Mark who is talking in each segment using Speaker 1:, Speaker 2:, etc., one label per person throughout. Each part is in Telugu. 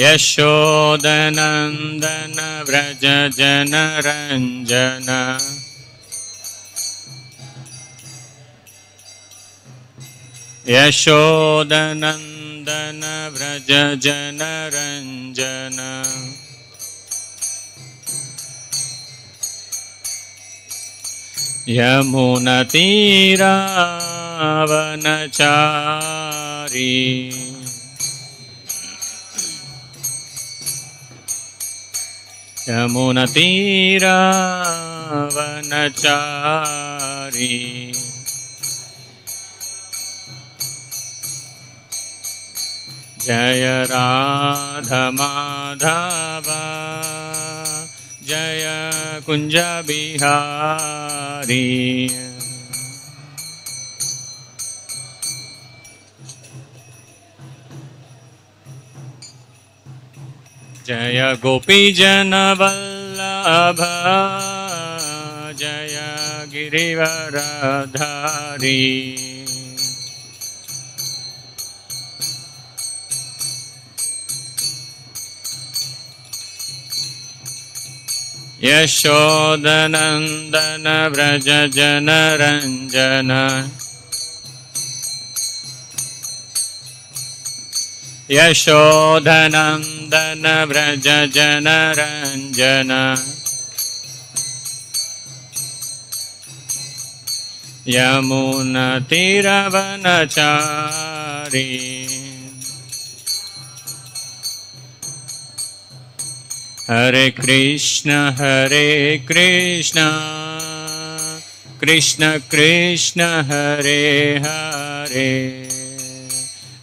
Speaker 1: यशोदनन्दन व्रज नरञ्जन यशोदनन्दन व्रज जनरञ्जन यमुनतीरावनचारी तीरावनचारी जय माधव जय बिहारी जय गोपीजनवल्लभ जय गिरिवरधारी यशोदनंदन व्रज जन रंजन यशोधनन्दन व्रजन रञ्जन यमुनतिरवनचारि हरे कृष्ण हरे कृष्ण कृष्ण कृष्ण हरे हरे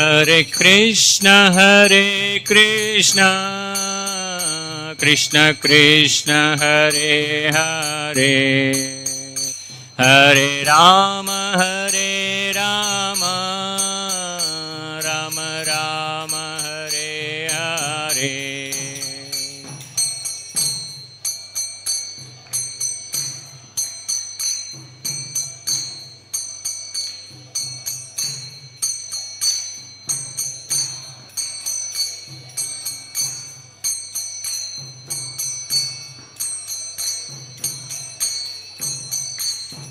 Speaker 1: हरे कृष्ण हरे कृष्ण कृष्ण कृष्ण हरे हरे हरे राम हरे राम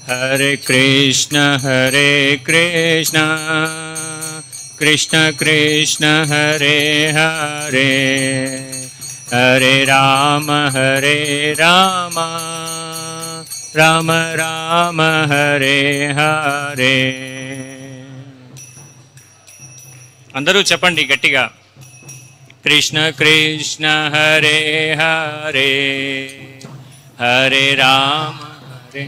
Speaker 1: హరే కృష్ణ హరే కృష్ణ కృష్ణ కృష్ణ హరే హరే హరే రామ హరే రామ రామ రామ హరే హరే అందరూ చెప్పండి గట్టిగా కృష్ణ కృష్ణ హరే హరే హరే రామ హరే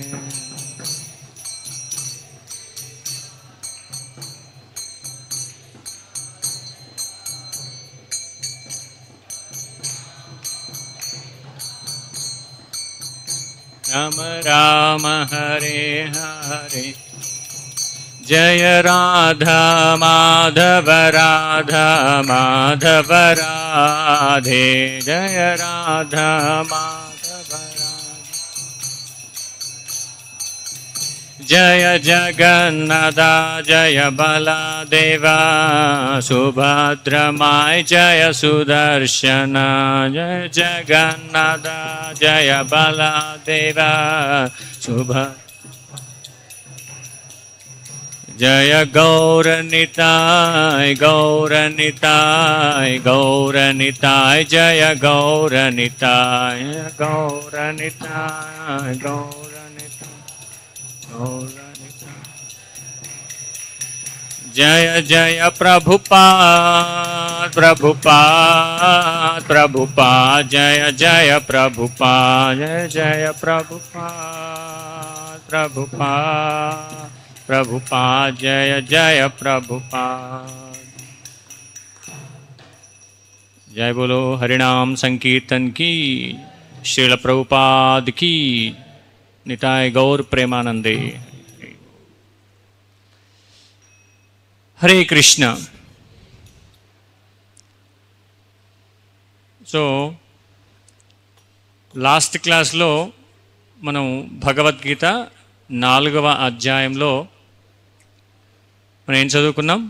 Speaker 1: राम राम हरे हरे जय राधा माधव राधा माधव राधे जय राधा मा जय जगन्नाथ जय बलादेवा सुभद्रमाय जय सुदर्शन जय जगन्नाथ जय बलादेवा सुभद्र जय गौरनिताय गौरनिताय गौरनिताय जय गौरनिताय गौरनिताय गौर जय जय प्रभुपाद प्रभुपाद प्रभुपाद जय जय प्रभुपाद जय जय प्रभुपाद प्रभुपाद प्रभुपाद जय जय प्रभुपाद जय बोलो हरिनाम संकीर्तन की श्रील प्रभुपाद की నిటాయ్ గౌర్ ప్రేమానందే హరే కృష్ణ సో లాస్ట్ క్లాస్లో మనం భగవద్గీత నాలుగవ అధ్యాయంలో మనం ఏం చదువుకున్నాం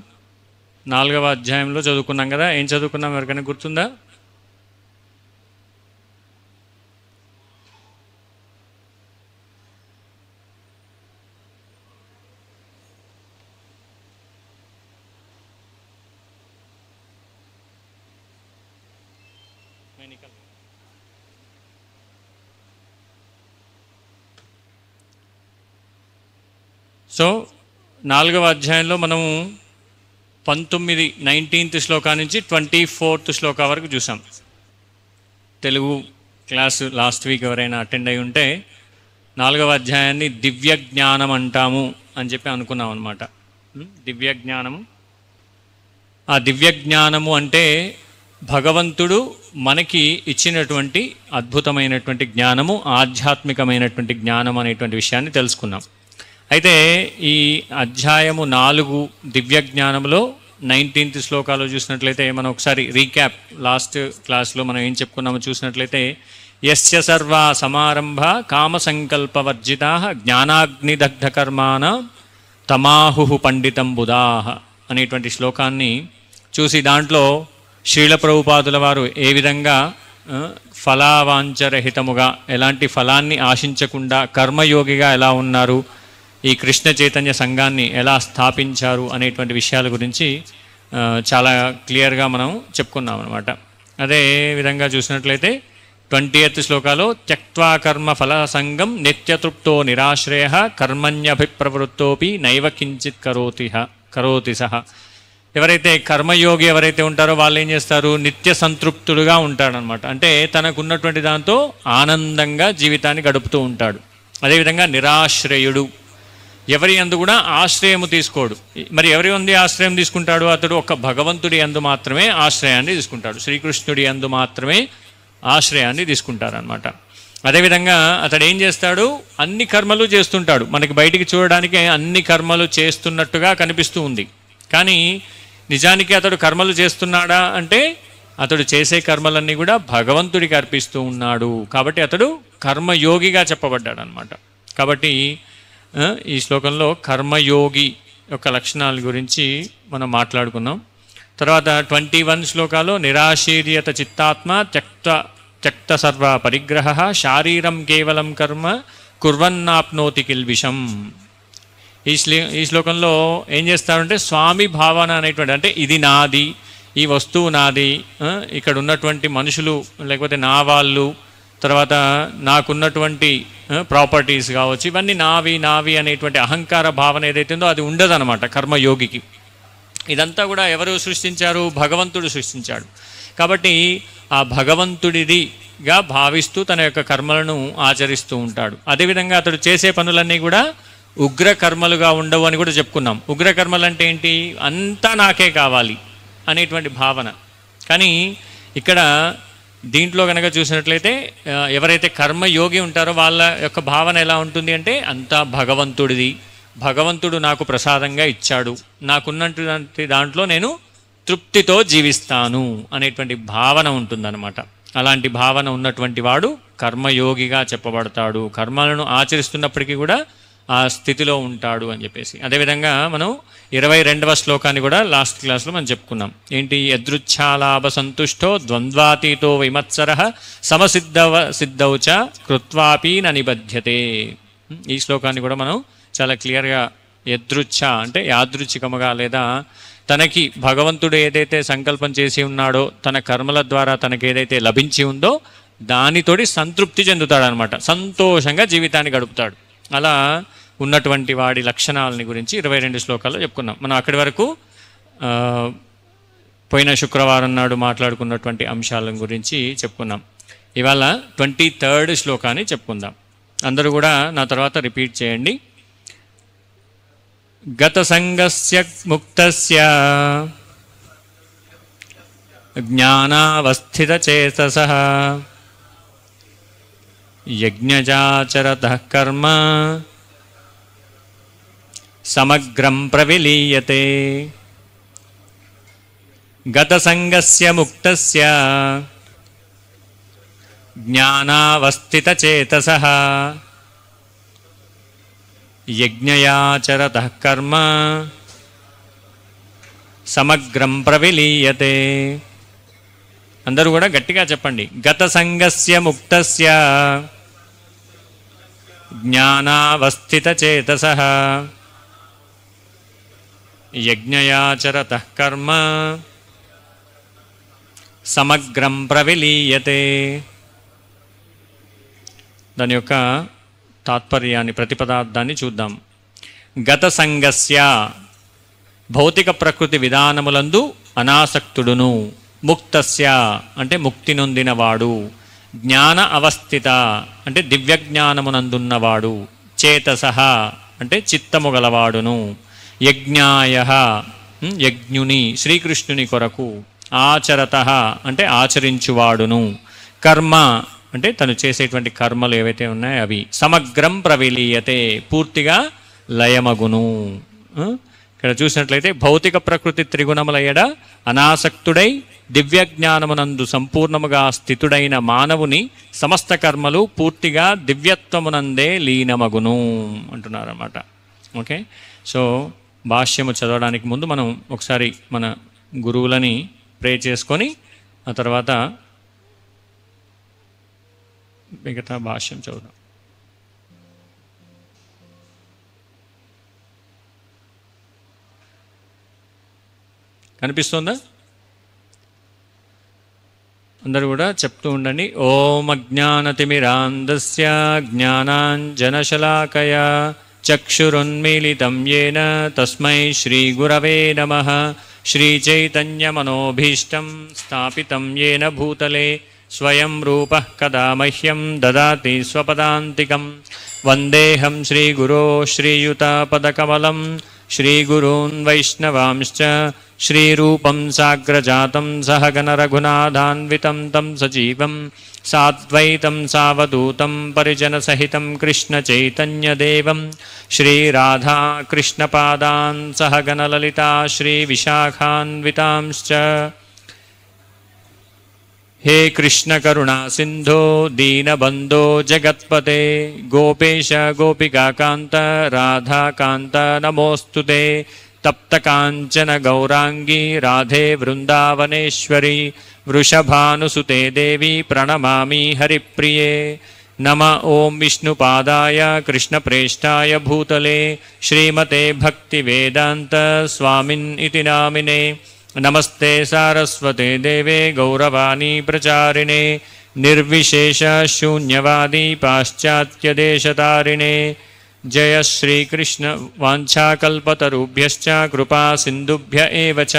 Speaker 1: నాలుగవ అధ్యాయంలో చదువుకున్నాం కదా ఏం చదువుకున్నాం ఎవరికైనా గుర్తుందా సో నాలుగవ అధ్యాయంలో మనము పంతొమ్మిది నైన్టీన్త్ శ్లోకా నుంచి ట్వంటీ ఫోర్త్ శ్లోకా వరకు చూసాం తెలుగు క్లాసు లాస్ట్ వీక్ ఎవరైనా అటెండ్ అయి ఉంటే నాలుగవ అధ్యాయాన్ని దివ్య జ్ఞానం అంటాము అని చెప్పి అనుకున్నాం అనమాట దివ్య జ్ఞానము ఆ దివ్య జ్ఞానము అంటే భగవంతుడు మనకి ఇచ్చినటువంటి అద్భుతమైనటువంటి జ్ఞానము ఆధ్యాత్మికమైనటువంటి జ్ఞానం అనేటువంటి విషయాన్ని తెలుసుకున్నాం అయితే ఈ అధ్యాయము నాలుగు దివ్య జ్ఞానంలో నైన్టీన్త్ శ్లోకాలు చూసినట్లయితే మనం ఒకసారి రీక్యాప్ లాస్ట్ క్లాస్లో మనం ఏం చెప్పుకున్నామో చూసినట్లయితే ఎస్య సర్వ సమారంభ జ్ఞానాగ్నిదగ్ధ కర్మాన తమాహు పండితం బుధాహ అనేటువంటి శ్లోకాన్ని చూసి దాంట్లో శ్రీల ప్రభుపాదుల వారు ఏ విధంగా ఫలావాంఛరహితముగా ఎలాంటి ఫలాన్ని ఆశించకుండా కర్మయోగిగా ఎలా ఉన్నారు ఈ కృష్ణ చైతన్య సంఘాన్ని ఎలా స్థాపించారు అనేటువంటి విషయాల గురించి చాలా క్లియర్గా మనం చెప్పుకున్నాం అనమాట అదే విధంగా చూసినట్లయితే ట్వంటీ ఎయిత్ శ్లోకాలో త్యక్వా కర్మ ఫల సంఘం నిత్యతృప్తో నిరాశ్రయ కర్మణ్యభిప్రవృత్తోపి నైవ కించిత్ కరోతి కరోతి సహ ఎవరైతే కర్మయోగి ఎవరైతే ఉంటారో వాళ్ళు ఏం చేస్తారు నిత్య సంతృప్తుడుగా ఉంటాడనమాట అంటే తనకున్నటువంటి దాంతో ఆనందంగా జీవితాన్ని గడుపుతూ ఉంటాడు అదేవిధంగా నిరాశ్రయుడు ఎవరి ఎందు కూడా ఆశ్రయము తీసుకోడు మరి ఎవరి ఉంది ఆశ్రయం తీసుకుంటాడు అతడు ఒక భగవంతుడి ఎందు మాత్రమే ఆశ్రయాన్ని తీసుకుంటాడు శ్రీకృష్ణుడి ఎందు మాత్రమే ఆశ్రయాన్ని తీసుకుంటారనమాట అదేవిధంగా అతడు ఏం చేస్తాడు అన్ని కర్మలు చేస్తుంటాడు మనకి బయటికి చూడడానికి అన్ని కర్మలు చేస్తున్నట్టుగా కనిపిస్తూ ఉంది కానీ నిజానికి అతడు కర్మలు చేస్తున్నాడా అంటే అతడు చేసే కర్మలన్నీ కూడా భగవంతుడికి అర్పిస్తూ ఉన్నాడు కాబట్టి అతడు కర్మయోగిగా చెప్పబడ్డాడు అనమాట కాబట్టి ఈ శ్లోకంలో కర్మయోగి యొక్క లక్షణాల గురించి మనం మాట్లాడుకున్నాం తర్వాత ట్వంటీ వన్ శ్లోకాలు నిరాశీర్యత చిత్తాత్మ త్యక్త త్యక్త సర్వ పరిగ్రహ శారీరం కేవలం కర్మ కుర్వన్నాప్నోతి కిల్విషం ఈ శ్లో ఈ శ్లోకంలో ఏం చేస్తారంటే స్వామి భావన అనేటువంటి అంటే ఇది నాది ఈ వస్తువు నాది ఇక్కడ ఉన్నటువంటి మనుషులు లేకపోతే నా వాళ్ళు తర్వాత నాకున్నటువంటి ప్రాపర్టీస్ కావచ్చు ఇవన్నీ నావి నావి అనేటువంటి అహంకార భావన ఏదైతే ఉందో అది ఉండదనమాట కర్మయోగికి ఇదంతా కూడా ఎవరు సృష్టించారు భగవంతుడు సృష్టించాడు కాబట్టి ఆ భగవంతుడిదిగా భావిస్తూ తన యొక్క కర్మలను ఆచరిస్తూ ఉంటాడు అదేవిధంగా అతడు చేసే పనులన్నీ కూడా ఉగ్ర కర్మలుగా ఉండవు అని కూడా చెప్పుకున్నాం ఉగ్ర కర్మలు అంటే ఏంటి అంతా నాకే కావాలి అనేటువంటి భావన కానీ ఇక్కడ దీంట్లో కనుక చూసినట్లయితే ఎవరైతే కర్మయోగి ఉంటారో వాళ్ళ యొక్క భావన ఎలా ఉంటుంది అంటే అంతా భగవంతుడిది భగవంతుడు నాకు ప్రసాదంగా ఇచ్చాడు నాకున్నటువంటి దాంట్లో నేను తృప్తితో జీవిస్తాను అనేటువంటి భావన ఉంటుందన్నమాట అలాంటి భావన ఉన్నటువంటి వాడు కర్మయోగిగా చెప్పబడతాడు కర్మలను ఆచరిస్తున్నప్పటికీ కూడా ఆ స్థితిలో ఉంటాడు అని చెప్పేసి అదేవిధంగా మనం ఇరవై రెండవ శ్లోకాన్ని కూడా లాస్ట్ క్లాస్లో మనం చెప్పుకున్నాం ఏంటి యదృచ్ఛాలాభ సంతుష్టో ద్వంద్వాతీతో విమత్సర సమసిద్ధవ చ కృత్వాపీన నిబధ్యతే ఈ శ్లోకాన్ని కూడా మనం చాలా క్లియర్గా యదృచ్ఛ అంటే యాదృచ్ఛికముగా లేదా తనకి భగవంతుడు ఏదైతే సంకల్పం చేసి ఉన్నాడో తన కర్మల ద్వారా తనకి ఏదైతే లభించి ఉందో దానితోటి సంతృప్తి చెందుతాడనమాట సంతోషంగా జీవితాన్ని గడుపుతాడు అలా ఉన్నటువంటి వాడి లక్షణాలని గురించి ఇరవై రెండు శ్లోకాల్లో చెప్పుకున్నాం మనం అక్కడి వరకు పోయిన శుక్రవారం నాడు మాట్లాడుకున్నటువంటి అంశాల గురించి చెప్పుకున్నాం ఇవాళ ట్వంటీ థర్డ్ శ్లోకాన్ని చెప్పుకుందాం అందరూ కూడా నా తర్వాత రిపీట్ చేయండి గత జ్ఞానావస్థిత చేత సహా यज्ञजाचरतः कर्म समग्रं प्रविलीयते गतसङ्गस्य मुक्तस्य ज्ञानावस्थितचेतसः यज्ञयाचरतः कर्म समग्रं प्रविलीयते అందరూ కూడా గట్టిగా చెప్పండి గత సంగస్య ముక్తస్య జ్ఞానావస్థిత చేతస యజ్ఞయాచరత కర్మ సమగ్రం ప్రవిలీయతే దాని యొక్క తాత్పర్యాన్ని ప్రతిపదార్థాన్ని చూద్దాం గత సంగస్య భౌతిక ప్రకృతి విధానములందు అనాసక్తుడును ముక్తస్య అంటే ముక్తి నొందినవాడు జ్ఞాన అవస్థిత అంటే జ్ఞానమునందున్నవాడు చేతస అంటే చిత్తము గలవాడును యజ్ఞాయ యజ్ఞుని శ్రీకృష్ణుని కొరకు ఆచరత అంటే ఆచరించువాడును కర్మ అంటే తను చేసేటువంటి కర్మలు ఏవైతే ఉన్నాయో అవి సమగ్రం ప్రవిలీయతే పూర్తిగా లయమగును ఇక్కడ చూసినట్లయితే భౌతిక ప్రకృతి త్రిగుణముల అనాసక్తుడై దివ్య జ్ఞానమునందు సంపూర్ణముగా స్థితుడైన మానవుని సమస్త కర్మలు పూర్తిగా దివ్యత్వమునందే లీనమగును అంటున్నారన్నమాట ఓకే సో భాష్యము చదవడానికి ముందు మనం ఒకసారి మన గురువులని ప్రే చేసుకొని ఆ తర్వాత మిగతా భాష్యం చదువుదాం కనిపిస్తుందా అందరు కూడా చెప్తూ ఉండండి ఓం అజ్ఞానతిమిరాంధస్య జ్ఞానాంజనశలాకయ చక్షురున్మిళితం ఏన తస్మై శ్రీగురవే నమ శ్రీచైతన్యమనోభీష్టం స్థాపితం యేన భూతలే స్వయం రూప కదా మహ్యం దాతి స్వపదాంతికం వందేహం శ్రీగురో శ్రీయుతాపదకమలం वैष्णवांश्च श्रीरूपं साग्रजातं सह गणरघुनादान्वितं तं सजीवं साद्वैतं सावदूतं परिजनसहितं कृष्णचैतन्यदेवं सहगनललिता श्रीविशाखान्वितांश्च हे दीन दीनबन्धो जगत्पते गोपेश गोपिकान्त राधाकान्त नमोऽस्तुते तप्तकाञ्चनगौराङ्गी राधे वृन्दावनेश्वरी वृषभानुसुते देवी प्रणमामि हरिप्रिये नम ॐ विष्णुपादाय कृष्णप्रेष्ठाय भूतले श्रीमते भक्तिवेदान्त स्वामिन् इति नामिने नमस्ते सारस्वते देवे गौरवाणी गौरवाणीप्रचारिणे निर्विशेषशून्यवादी पाश्चात्यदेशतारिणे जय श्रीकृष्णवाञ्छाकल्पतरुभ्यश्च कृपासिन्धुभ्य एव च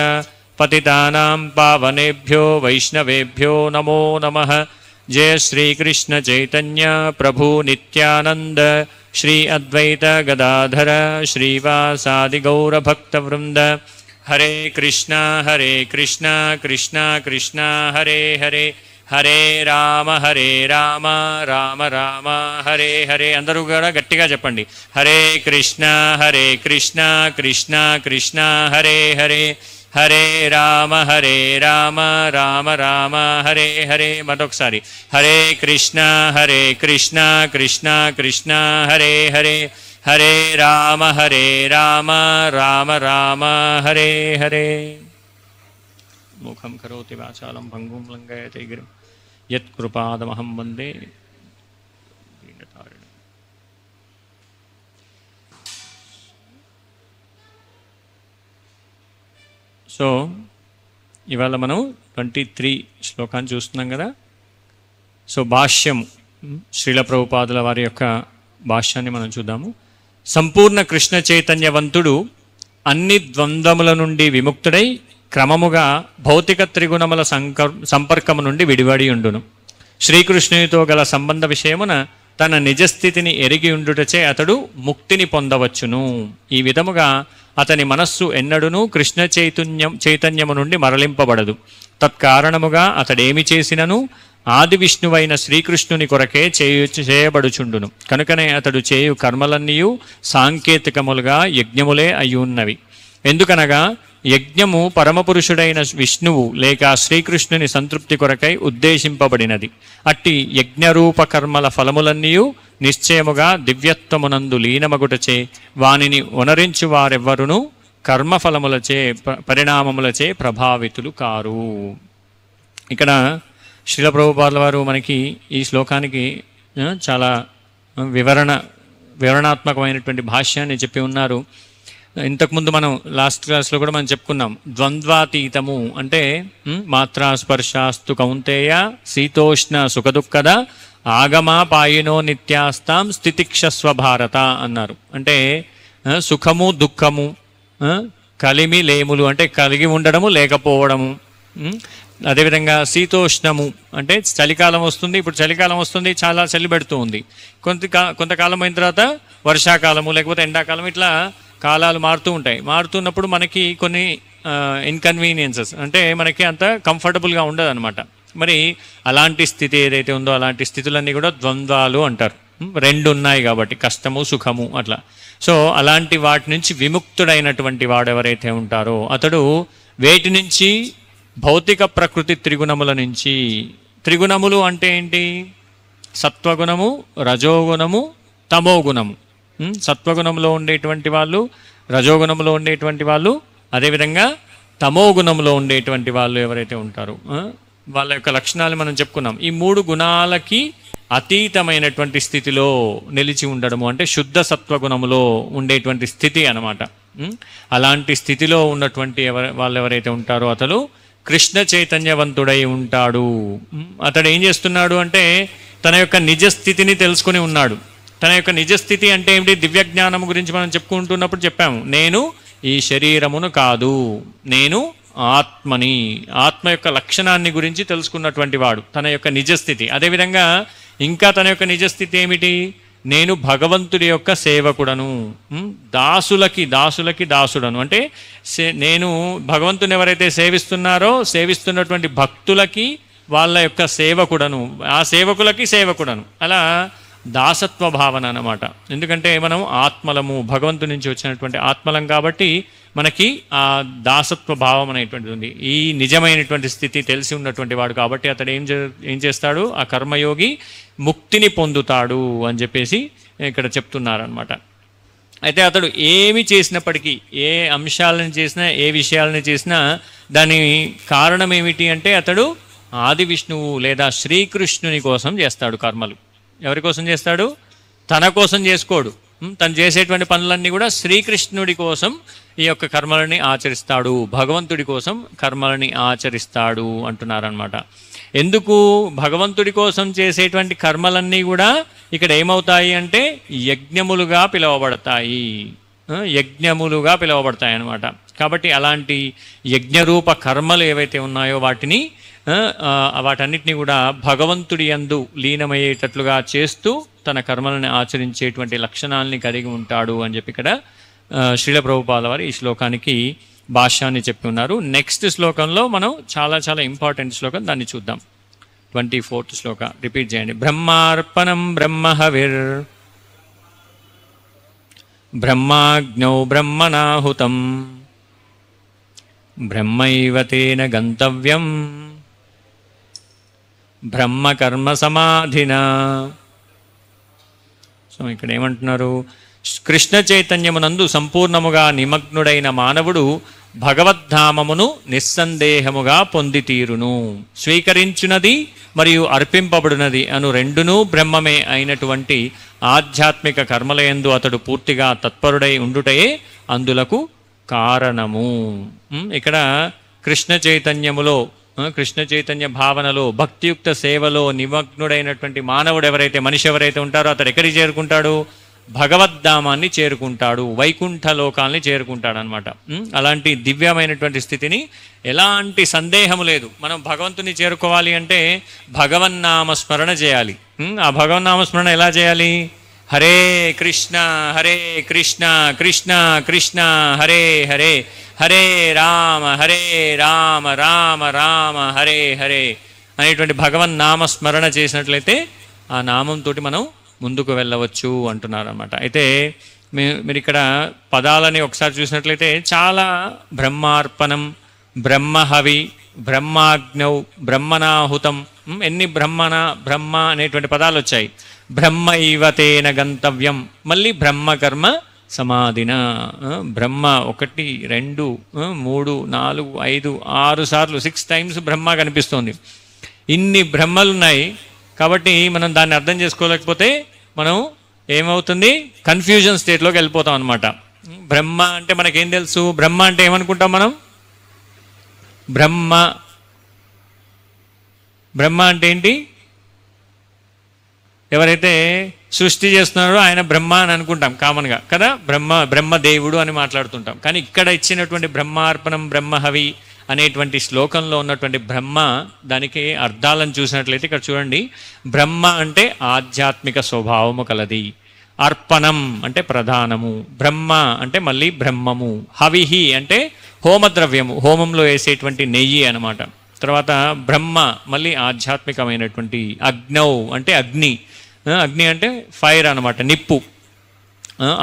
Speaker 1: पतितानाम् पावनेभ्यो वैष्णवेभ्यो नमो नमः जय श्रीकृष्णचैतन्यप्रभुनित्यानन्द श्री अद्वैतगदाधर श्रीवासादिगौरभक्तवृन्द హరే కృష్ణ హరే కృష్ణ కృష్ణ కృష్ణ హరే హరే హరే రామ హరే రామ రామ రామ హరే హరే అందరూ కూడా గట్టిగా చెప్పండి హరే కృష్ణ హరే కృష్ణ కృష్ణ కృష్ణ హరే హరే హరే రామ హరే రామ రామ రామ హరే హరే మరొకసారి హరే కృష్ణ హరే కృష్ణ కృష్ణ కృష్ణ హరే హరే హరే రామ హరే రామ రామ రామ హరే హరే ముఖం కరోతి వాచాలం భంగుం లంగయతే గిరం యత్కృపాదమహం వందే సో ఇవాళ మనం ట్వంటీ త్రీ శ్లోకాన్ని చూస్తున్నాం కదా సో భాష్యం శ్రీల ప్రభుపాదుల వారి యొక్క భాష్యాన్ని మనం చూద్దాము సంపూర్ణ కృష్ణ చైతన్యవంతుడు అన్ని ద్వంద్వముల నుండి విముక్తుడై క్రమముగా భౌతిక త్రిగుణముల సంక సంపర్కము నుండి విడివడి ఉండును శ్రీకృష్ణునితో గల సంబంధ విషయమున తన నిజస్థితిని ఎరిగి ఉండుటచే అతడు ముక్తిని పొందవచ్చును ఈ విధముగా అతని మనస్సు ఎన్నడునూ కృష్ణ చైతన్యం చైతన్యము నుండి మరలింపబడదు తత్కారణముగా అతడేమి చేసినను ఆది విష్ణువైన శ్రీకృష్ణుని కొరకే చేయు చేయబడుచుండును కనుకనే అతడు చేయు కర్మలన్నీయు సాంకేతికములుగా యజ్ఞములే అయి ఉన్నవి ఎందుకనగా యజ్ఞము పరమపురుషుడైన విష్ణువు లేక శ్రీకృష్ణుని సంతృప్తి కొరకై ఉద్దేశింపబడినది అట్టి యజ్ఞరూప కర్మల ఫలములన్నీ నిశ్చయముగా దివ్యత్వమునందు లీనమగుటచే వానిని ఉనరించు వారెవ్వరును కర్మఫలములచే పరిణామములచే ప్రభావితులు కారు ఇక్కడ శ్రీల ప్రభుపాదుల వారు మనకి ఈ శ్లోకానికి చాలా వివరణ వివరణాత్మకమైనటువంటి భాష్యాన్ని చెప్పి ఉన్నారు ఇంతకుముందు మనం లాస్ట్ క్లాస్లో కూడా మనం చెప్పుకున్నాం ద్వంద్వాతీతము అంటే మాత్రా స్పర్శాస్తు కౌంతేయ శీతోష్ణ సుఖదుఃఖద ఆగమాపాయినో నిత్యాస్తాం స్థితిక్షస్వ భారత అన్నారు అంటే సుఖము దుఃఖము కలిమి లేములు అంటే కలిగి ఉండడము లేకపోవడము అదేవిధంగా శీతోష్ణము అంటే చలికాలం వస్తుంది ఇప్పుడు చలికాలం వస్తుంది చాలా చలి పెడుతూ ఉంది కొంత కొంతకాలం అయిన తర్వాత వర్షాకాలము లేకపోతే ఎండాకాలం ఇట్లా కాలాలు మారుతూ ఉంటాయి మారుతున్నప్పుడు మనకి కొన్ని ఇన్కన్వీనియన్సెస్ అంటే మనకి అంత కంఫర్టబుల్గా ఉండదు అనమాట మరి అలాంటి స్థితి ఏదైతే ఉందో అలాంటి స్థితులన్నీ కూడా ద్వంద్వాలు అంటారు రెండు ఉన్నాయి కాబట్టి కష్టము సుఖము అట్లా సో అలాంటి వాటి నుంచి విముక్తుడైనటువంటి వాడు ఎవరైతే ఉంటారో అతడు వేటి నుంచి భౌతిక ప్రకృతి త్రిగుణముల నుంచి త్రిగుణములు అంటే ఏంటి సత్వగుణము రజోగుణము తమోగుణము సత్వగుణంలో ఉండేటువంటి వాళ్ళు రజోగుణంలో ఉండేటువంటి వాళ్ళు అదేవిధంగా తమోగుణంలో ఉండేటువంటి వాళ్ళు ఎవరైతే ఉంటారో వాళ్ళ యొక్క లక్షణాలు మనం చెప్పుకున్నాం ఈ మూడు గుణాలకి అతీతమైనటువంటి స్థితిలో నిలిచి ఉండడము అంటే శుద్ధ సత్వగుణములో ఉండేటువంటి స్థితి అనమాట అలాంటి స్థితిలో ఉన్నటువంటి ఎవరు వాళ్ళు ఎవరైతే ఉంటారో అతను కృష్ణ చైతన్యవంతుడై ఉంటాడు అతడు ఏం చేస్తున్నాడు అంటే తన యొక్క నిజస్థితిని తెలుసుకుని ఉన్నాడు తన యొక్క నిజస్థితి అంటే ఏమిటి దివ్యజ్ఞానం గురించి మనం చెప్పుకుంటున్నప్పుడు చెప్పాము నేను ఈ శరీరమును కాదు నేను ఆత్మని ఆత్మ యొక్క లక్షణాన్ని గురించి తెలుసుకున్నటువంటి వాడు తన యొక్క నిజస్థితి అదేవిధంగా ఇంకా తన యొక్క నిజస్థితి ఏమిటి నేను భగవంతుడి యొక్క సేవకుడను దాసులకి దాసులకి దాసుడను అంటే నేను భగవంతుని ఎవరైతే సేవిస్తున్నారో సేవిస్తున్నటువంటి భక్తులకి వాళ్ళ యొక్క సేవకుడను ఆ సేవకులకి సేవకుడను అలా దాసత్వ భావన అన్నమాట ఎందుకంటే మనం ఆత్మలము భగవంతు నుంచి వచ్చినటువంటి ఆత్మలం కాబట్టి మనకి ఆ దాసత్వ భావం అనేటువంటిది ఉంది ఈ నిజమైనటువంటి స్థితి తెలిసి ఉన్నటువంటి వాడు కాబట్టి అతడు ఏం ఏం చేస్తాడు ఆ కర్మయోగి ముక్తిని పొందుతాడు అని చెప్పేసి ఇక్కడ చెప్తున్నారనమాట అయితే అతడు ఏమి చేసినప్పటికీ ఏ అంశాలను చేసినా ఏ విషయాలను చేసినా దాని కారణం ఏమిటి అంటే అతడు ఆది విష్ణువు లేదా శ్రీకృష్ణుని కోసం చేస్తాడు కర్మలు ఎవరి కోసం చేస్తాడు తన కోసం చేసుకోడు తను చేసేటువంటి పనులన్నీ కూడా శ్రీకృష్ణుడి కోసం ఈ యొక్క కర్మలని ఆచరిస్తాడు భగవంతుడి కోసం కర్మలని ఆచరిస్తాడు అంటున్నారనమాట ఎందుకు భగవంతుడి కోసం చేసేటువంటి కర్మలన్నీ కూడా ఇక్కడ ఏమవుతాయి అంటే యజ్ఞములుగా పిలువబడతాయి యజ్ఞములుగా పిలువబడతాయి అనమాట కాబట్టి అలాంటి యజ్ఞరూప కర్మలు ఏవైతే ఉన్నాయో వాటిని వాటన్నిటిని కూడా భగవంతుడి యందు లీనమయ్యేటట్లుగా చేస్తూ తన కర్మలను ఆచరించేటువంటి లక్షణాలని కలిగి ఉంటాడు అని చెప్పి ఇక్కడ శ్రీల ప్రభుపాద వారు ఈ శ్లోకానికి భాష్యాన్ని చెప్పి ఉన్నారు నెక్స్ట్ శ్లోకంలో మనం చాలా చాలా ఇంపార్టెంట్ శ్లోకం దాన్ని చూద్దాం ట్వంటీ ఫోర్త్ శ్లోక రిపీట్ చేయండి బ్రహ్మార్పణం బ్రహ్మహవిర్ బ్రహ్మాజ్ఞౌ బ్రహ్మనాహుతం బ్రహ్మైవ తేన గంతవ్యం బ్రహ్మకర్మ సమాధినా చూస్తాం ఇక్కడ ఏమంటున్నారు కృష్ణ చైతన్యమునందు సంపూర్ణముగా నిమగ్నుడైన మానవుడు భగవద్ధామమును నిస్సందేహముగా పొందితీరును స్వీకరించునది మరియు అర్పింపబడినది అను రెండునూ బ్రహ్మమే అయినటువంటి ఆధ్యాత్మిక కర్మలయందు అతడు పూర్తిగా తత్పరుడై ఉండుటయే అందులకు కారణము ఇక్కడ కృష్ణ చైతన్యములో కృష్ణ చైతన్య భావనలో భక్తియుక్త సేవలో నిమగ్నుడైనటువంటి మానవుడు ఎవరైతే మనిషి ఎవరైతే ఉంటారో అతడు ఎక్కడికి చేరుకుంటాడు భగవద్ధామాన్ని చేరుకుంటాడు వైకుంఠ లోకాల్ని చేరుకుంటాడు అనమాట అలాంటి దివ్యమైనటువంటి స్థితిని ఎలాంటి సందేహము లేదు మనం భగవంతుని చేరుకోవాలి అంటే భగవన్నామస్మరణ చేయాలి ఆ భగవన్నామస్మరణ ఎలా చేయాలి హరే కృష్ణ హరే కృష్ణ కృష్ణ కృష్ణ హరే హరే హరే రామ హరే రామ రామ రామ హరే హరే అనేటువంటి భగవన్ నామ స్మరణ చేసినట్లయితే ఆ నామంతో మనం ముందుకు వెళ్ళవచ్చు అంటున్నారనమాట అయితే మీరు ఇక్కడ పదాలని ఒకసారి చూసినట్లయితే చాలా బ్రహ్మార్పణం బ్రహ్మహవి బ్రహ్మాజ్ఞౌ బ్రహ్మనాహుతం ఎన్ని బ్రహ్మణ బ్రహ్మ అనేటువంటి పదాలు వచ్చాయి బ్రహ్మ ఇవతేన గంతవ్యం మళ్ళీ బ్రహ్మకర్మ సమాధిన బ్రహ్మ ఒకటి రెండు మూడు నాలుగు ఐదు ఆరు సార్లు సిక్స్ టైమ్స్ బ్రహ్మ కనిపిస్తోంది ఇన్ని బ్రహ్మలు ఉన్నాయి కాబట్టి మనం దాన్ని అర్థం చేసుకోలేకపోతే మనం ఏమవుతుంది కన్ఫ్యూజన్ స్టేట్లోకి వెళ్ళిపోతాం అనమాట బ్రహ్మ అంటే మనకేం తెలుసు బ్రహ్మ అంటే ఏమనుకుంటాం మనం బ్రహ్మ బ్రహ్మ అంటే ఏంటి ఎవరైతే సృష్టి చేస్తున్నారో ఆయన బ్రహ్మ అని అనుకుంటాం కామన్గా కదా బ్రహ్మ బ్రహ్మదేవుడు అని మాట్లాడుతుంటాం కానీ ఇక్కడ ఇచ్చినటువంటి బ్రహ్మార్పణం బ్రహ్మహవి అనేటువంటి శ్లోకంలో ఉన్నటువంటి బ్రహ్మ దానికి అర్థాలను చూసినట్లయితే ఇక్కడ చూడండి బ్రహ్మ అంటే ఆధ్యాత్మిక స్వభావము కలది అర్పణం అంటే ప్రధానము బ్రహ్మ అంటే మళ్ళీ బ్రహ్మము హవిహి అంటే హోమద్రవ్యము హోమంలో వేసేటువంటి నెయ్యి అనమాట తర్వాత బ్రహ్మ మళ్ళీ ఆధ్యాత్మికమైనటువంటి అగ్నౌ అంటే అగ్ని అగ్ని అంటే ఫైర్ అనమాట నిప్పు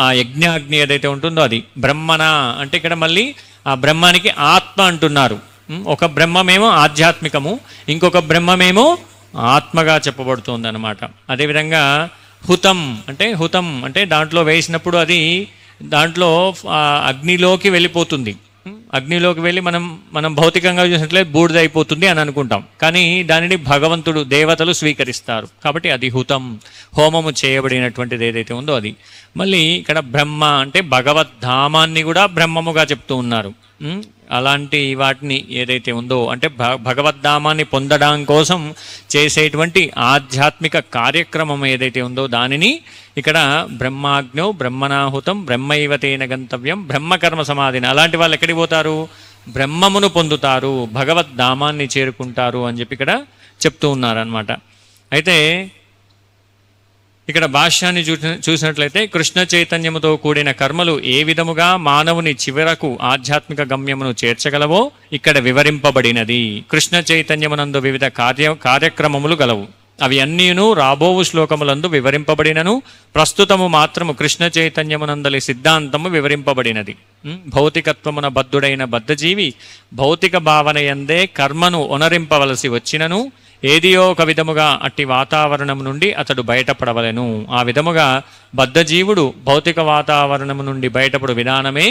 Speaker 1: ఆ యజ్ఞ అగ్ని ఏదైతే ఉంటుందో అది బ్రహ్మణ అంటే ఇక్కడ మళ్ళీ ఆ బ్రహ్మానికి ఆత్మ అంటున్నారు ఒక బ్రహ్మమేమో ఆధ్యాత్మికము ఇంకొక బ్రహ్మమేమో ఆత్మగా చెప్పబడుతుంది అనమాట అదేవిధంగా హుతం అంటే హుతం అంటే దాంట్లో వేసినప్పుడు అది దాంట్లో అగ్నిలోకి వెళ్ళిపోతుంది అగ్నిలోకి వెళ్ళి మనం మనం భౌతికంగా చూసినట్లయితే బూడిదైపోతుంది అని అనుకుంటాం కానీ దానిని భగవంతుడు దేవతలు స్వీకరిస్తారు కాబట్టి అది హుతం హోమము చేయబడినటువంటిది ఏదైతే ఉందో అది మళ్ళీ ఇక్కడ బ్రహ్మ అంటే భగవద్ధామాన్ని కూడా బ్రహ్మముగా చెప్తూ ఉన్నారు అలాంటి వాటిని ఏదైతే ఉందో అంటే భ భగవద్ధామాన్ని పొందడం కోసం చేసేటువంటి ఆధ్యాత్మిక కార్యక్రమం ఏదైతే ఉందో దానిని ఇక్కడ బ్రహ్మాజ్ఞో బ్రహ్మనాహుతం బ్రహ్మైవతైన గంతవ్యం బ్రహ్మకర్మ సమాధిని అలాంటి వాళ్ళు ఎక్కడికి పోతారు బ్రహ్మమును పొందుతారు భగవద్ధామాన్ని చేరుకుంటారు అని చెప్పి ఇక్కడ చెప్తూ ఉన్నారనమాట అయితే ఇక్కడ భాష్యాన్ని చూసినట్లయితే కృష్ణ చైతన్యముతో కూడిన కర్మలు ఏ విధముగా మానవుని చివరకు ఆధ్యాత్మిక గమ్యమును చేర్చగలవో ఇక్కడ వివరింపబడినది కృష్ణ చైతన్యమునందు వివిధ కార్య కార్యక్రమములు గలవు అవి అన్నీను రాబోవు శ్లోకములందు వివరింపబడినను ప్రస్తుతము మాత్రము కృష్ణ చైతన్యమునందలి సిద్ధాంతము వివరింపబడినది భౌతికత్వమున బద్ధుడైన బద్ధజీవి భౌతిక భావన ఎందే కర్మను ఒనరింపవలసి వచ్చినను ఏదియో ఒక విధముగా అట్టి వాతావరణం నుండి అతడు బయటపడవలను ఆ విధముగా బద్ధజీవుడు భౌతిక వాతావరణం నుండి బయటపడు విధానమే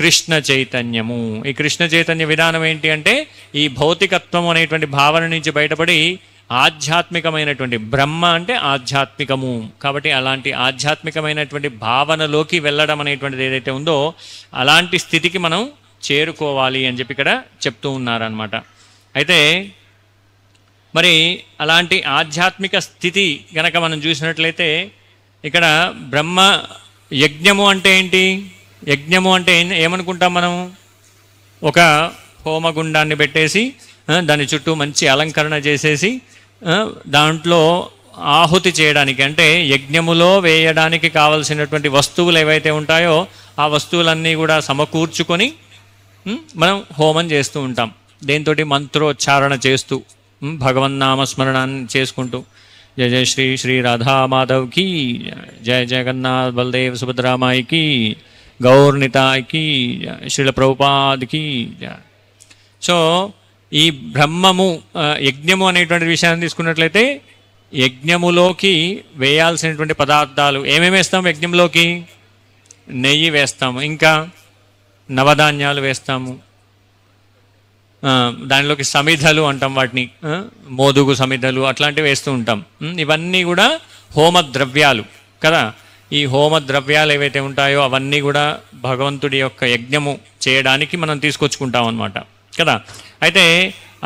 Speaker 1: కృష్ణ చైతన్యము ఈ కృష్ణ చైతన్య విధానం ఏంటి అంటే ఈ భౌతికత్వం అనేటువంటి భావన నుంచి బయటపడి ఆధ్యాత్మికమైనటువంటి బ్రహ్మ అంటే ఆధ్యాత్మికము కాబట్టి అలాంటి ఆధ్యాత్మికమైనటువంటి భావనలోకి వెళ్ళడం అనేటువంటిది ఏదైతే ఉందో అలాంటి స్థితికి మనం చేరుకోవాలి అని చెప్పి ఇక్కడ చెప్తూ ఉన్నారనమాట అయితే మరి అలాంటి ఆధ్యాత్మిక స్థితి గనక మనం చూసినట్లయితే ఇక్కడ బ్రహ్మ యజ్ఞము అంటే ఏంటి యజ్ఞము అంటే ఏమనుకుంటాం మనం ఒక హోమగుండాన్ని పెట్టేసి దాని చుట్టూ మంచి అలంకరణ చేసేసి దాంట్లో ఆహుతి చేయడానికి అంటే యజ్ఞములో వేయడానికి కావలసినటువంటి వస్తువులు ఏవైతే ఉంటాయో ఆ వస్తువులన్నీ కూడా సమకూర్చుకొని మనం హోమం చేస్తూ ఉంటాం దేంతో మంత్రోచ్చారణ చేస్తూ భగవన్నామస్మరణాన్ని చేసుకుంటూ జయ జయ శ్రీ శ్రీ రాధామాధవ్కి జయ జగన్నాథ్ బలదేవ్ సుభద్రామాయికి గౌర్నితాయికి శ్రీల ప్రభుపాద్కి సో ఈ బ్రహ్మము యజ్ఞము అనేటువంటి విషయాన్ని తీసుకున్నట్లయితే యజ్ఞములోకి వేయాల్సినటువంటి పదార్థాలు ఏమేమి వేస్తాం యజ్ఞంలోకి నెయ్యి వేస్తాము ఇంకా నవధాన్యాలు వేస్తాము దానిలోకి సమిధలు అంటాం వాటిని మోదుగు సమిధలు అట్లాంటివి వేస్తూ ఉంటాం ఇవన్నీ కూడా హోమ ద్రవ్యాలు కదా ఈ హోమ ద్రవ్యాలు ఏవైతే ఉంటాయో అవన్నీ కూడా భగవంతుడి యొక్క యజ్ఞము చేయడానికి మనం తీసుకొచ్చుకుంటాం అనమాట కదా అయితే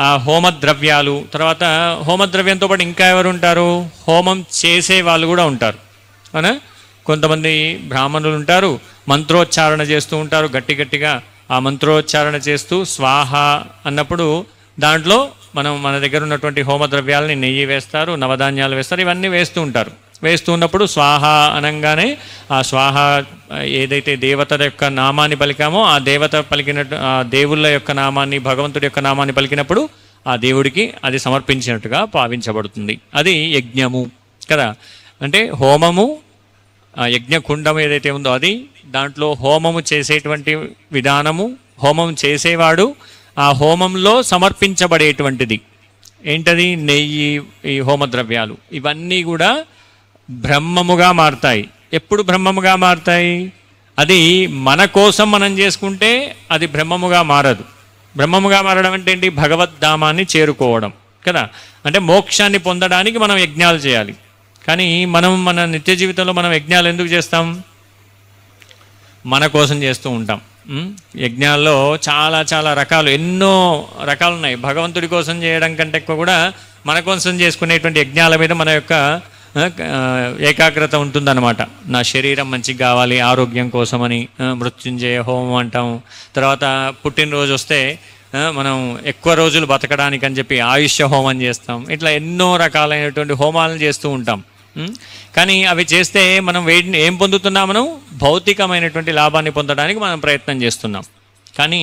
Speaker 1: ఆ హోమ ద్రవ్యాలు తర్వాత హోమ ద్రవ్యంతో పాటు ఇంకా ఎవరు ఉంటారు హోమం చేసే వాళ్ళు కూడా ఉంటారు అవునా కొంతమంది బ్రాహ్మణులు ఉంటారు మంత్రోచ్చారణ చేస్తూ ఉంటారు గట్టి గట్టిగా ఆ మంత్రోచ్చారణ చేస్తూ స్వాహ అన్నప్పుడు దాంట్లో మనం మన దగ్గర ఉన్నటువంటి హోమ ద్రవ్యాలని నెయ్యి వేస్తారు నవధాన్యాలు వేస్తారు ఇవన్నీ వేస్తూ ఉంటారు వేస్తూ ఉన్నప్పుడు స్వాహ అనగానే ఆ స్వాహ ఏదైతే దేవతల యొక్క నామాన్ని పలికామో ఆ దేవత పలికిన ఆ దేవుళ్ళ యొక్క నామాన్ని భగవంతుడి యొక్క నామాన్ని పలికినప్పుడు ఆ దేవుడికి అది సమర్పించినట్టుగా భావించబడుతుంది అది యజ్ఞము కదా అంటే హోమము యజ్ఞకుండం ఏదైతే ఉందో అది దాంట్లో హోమము చేసేటువంటి విధానము హోమం చేసేవాడు ఆ హోమంలో సమర్పించబడేటువంటిది ఏంటది నెయ్యి ఈ హోమద్రవ్యాలు ఇవన్నీ కూడా బ్రహ్మముగా మారుతాయి ఎప్పుడు బ్రహ్మముగా మారుతాయి అది మన కోసం మనం చేసుకుంటే అది బ్రహ్మముగా మారదు బ్రహ్మముగా మారడం అంటే ఏంటి భగవద్ధామాన్ని చేరుకోవడం కదా అంటే మోక్షాన్ని పొందడానికి మనం యజ్ఞాలు చేయాలి కానీ మనం మన నిత్య జీవితంలో మనం యజ్ఞాలు ఎందుకు చేస్తాం మన కోసం చేస్తూ ఉంటాం యజ్ఞాల్లో చాలా చాలా రకాలు ఎన్నో రకాలు ఉన్నాయి భగవంతుడి కోసం చేయడం కంటే ఎక్కువ కూడా మన కోసం చేసుకునేటువంటి యజ్ఞాల మీద మన యొక్క ఏకాగ్రత ఉంటుందన్నమాట నా శరీరం మంచిగా కావాలి ఆరోగ్యం కోసమని మృత్యుంజయ హోమం అంటాం తర్వాత పుట్టినరోజు వస్తే మనం ఎక్కువ రోజులు బతకడానికి అని చెప్పి ఆయుష్య హోమం చేస్తాం ఇట్లా ఎన్నో రకాలైనటువంటి హోమాలను చేస్తూ ఉంటాం కానీ అవి చేస్తే మనం వేటిని ఏం పొందుతున్నాం మనం భౌతికమైనటువంటి లాభాన్ని పొందడానికి మనం ప్రయత్నం చేస్తున్నాం కానీ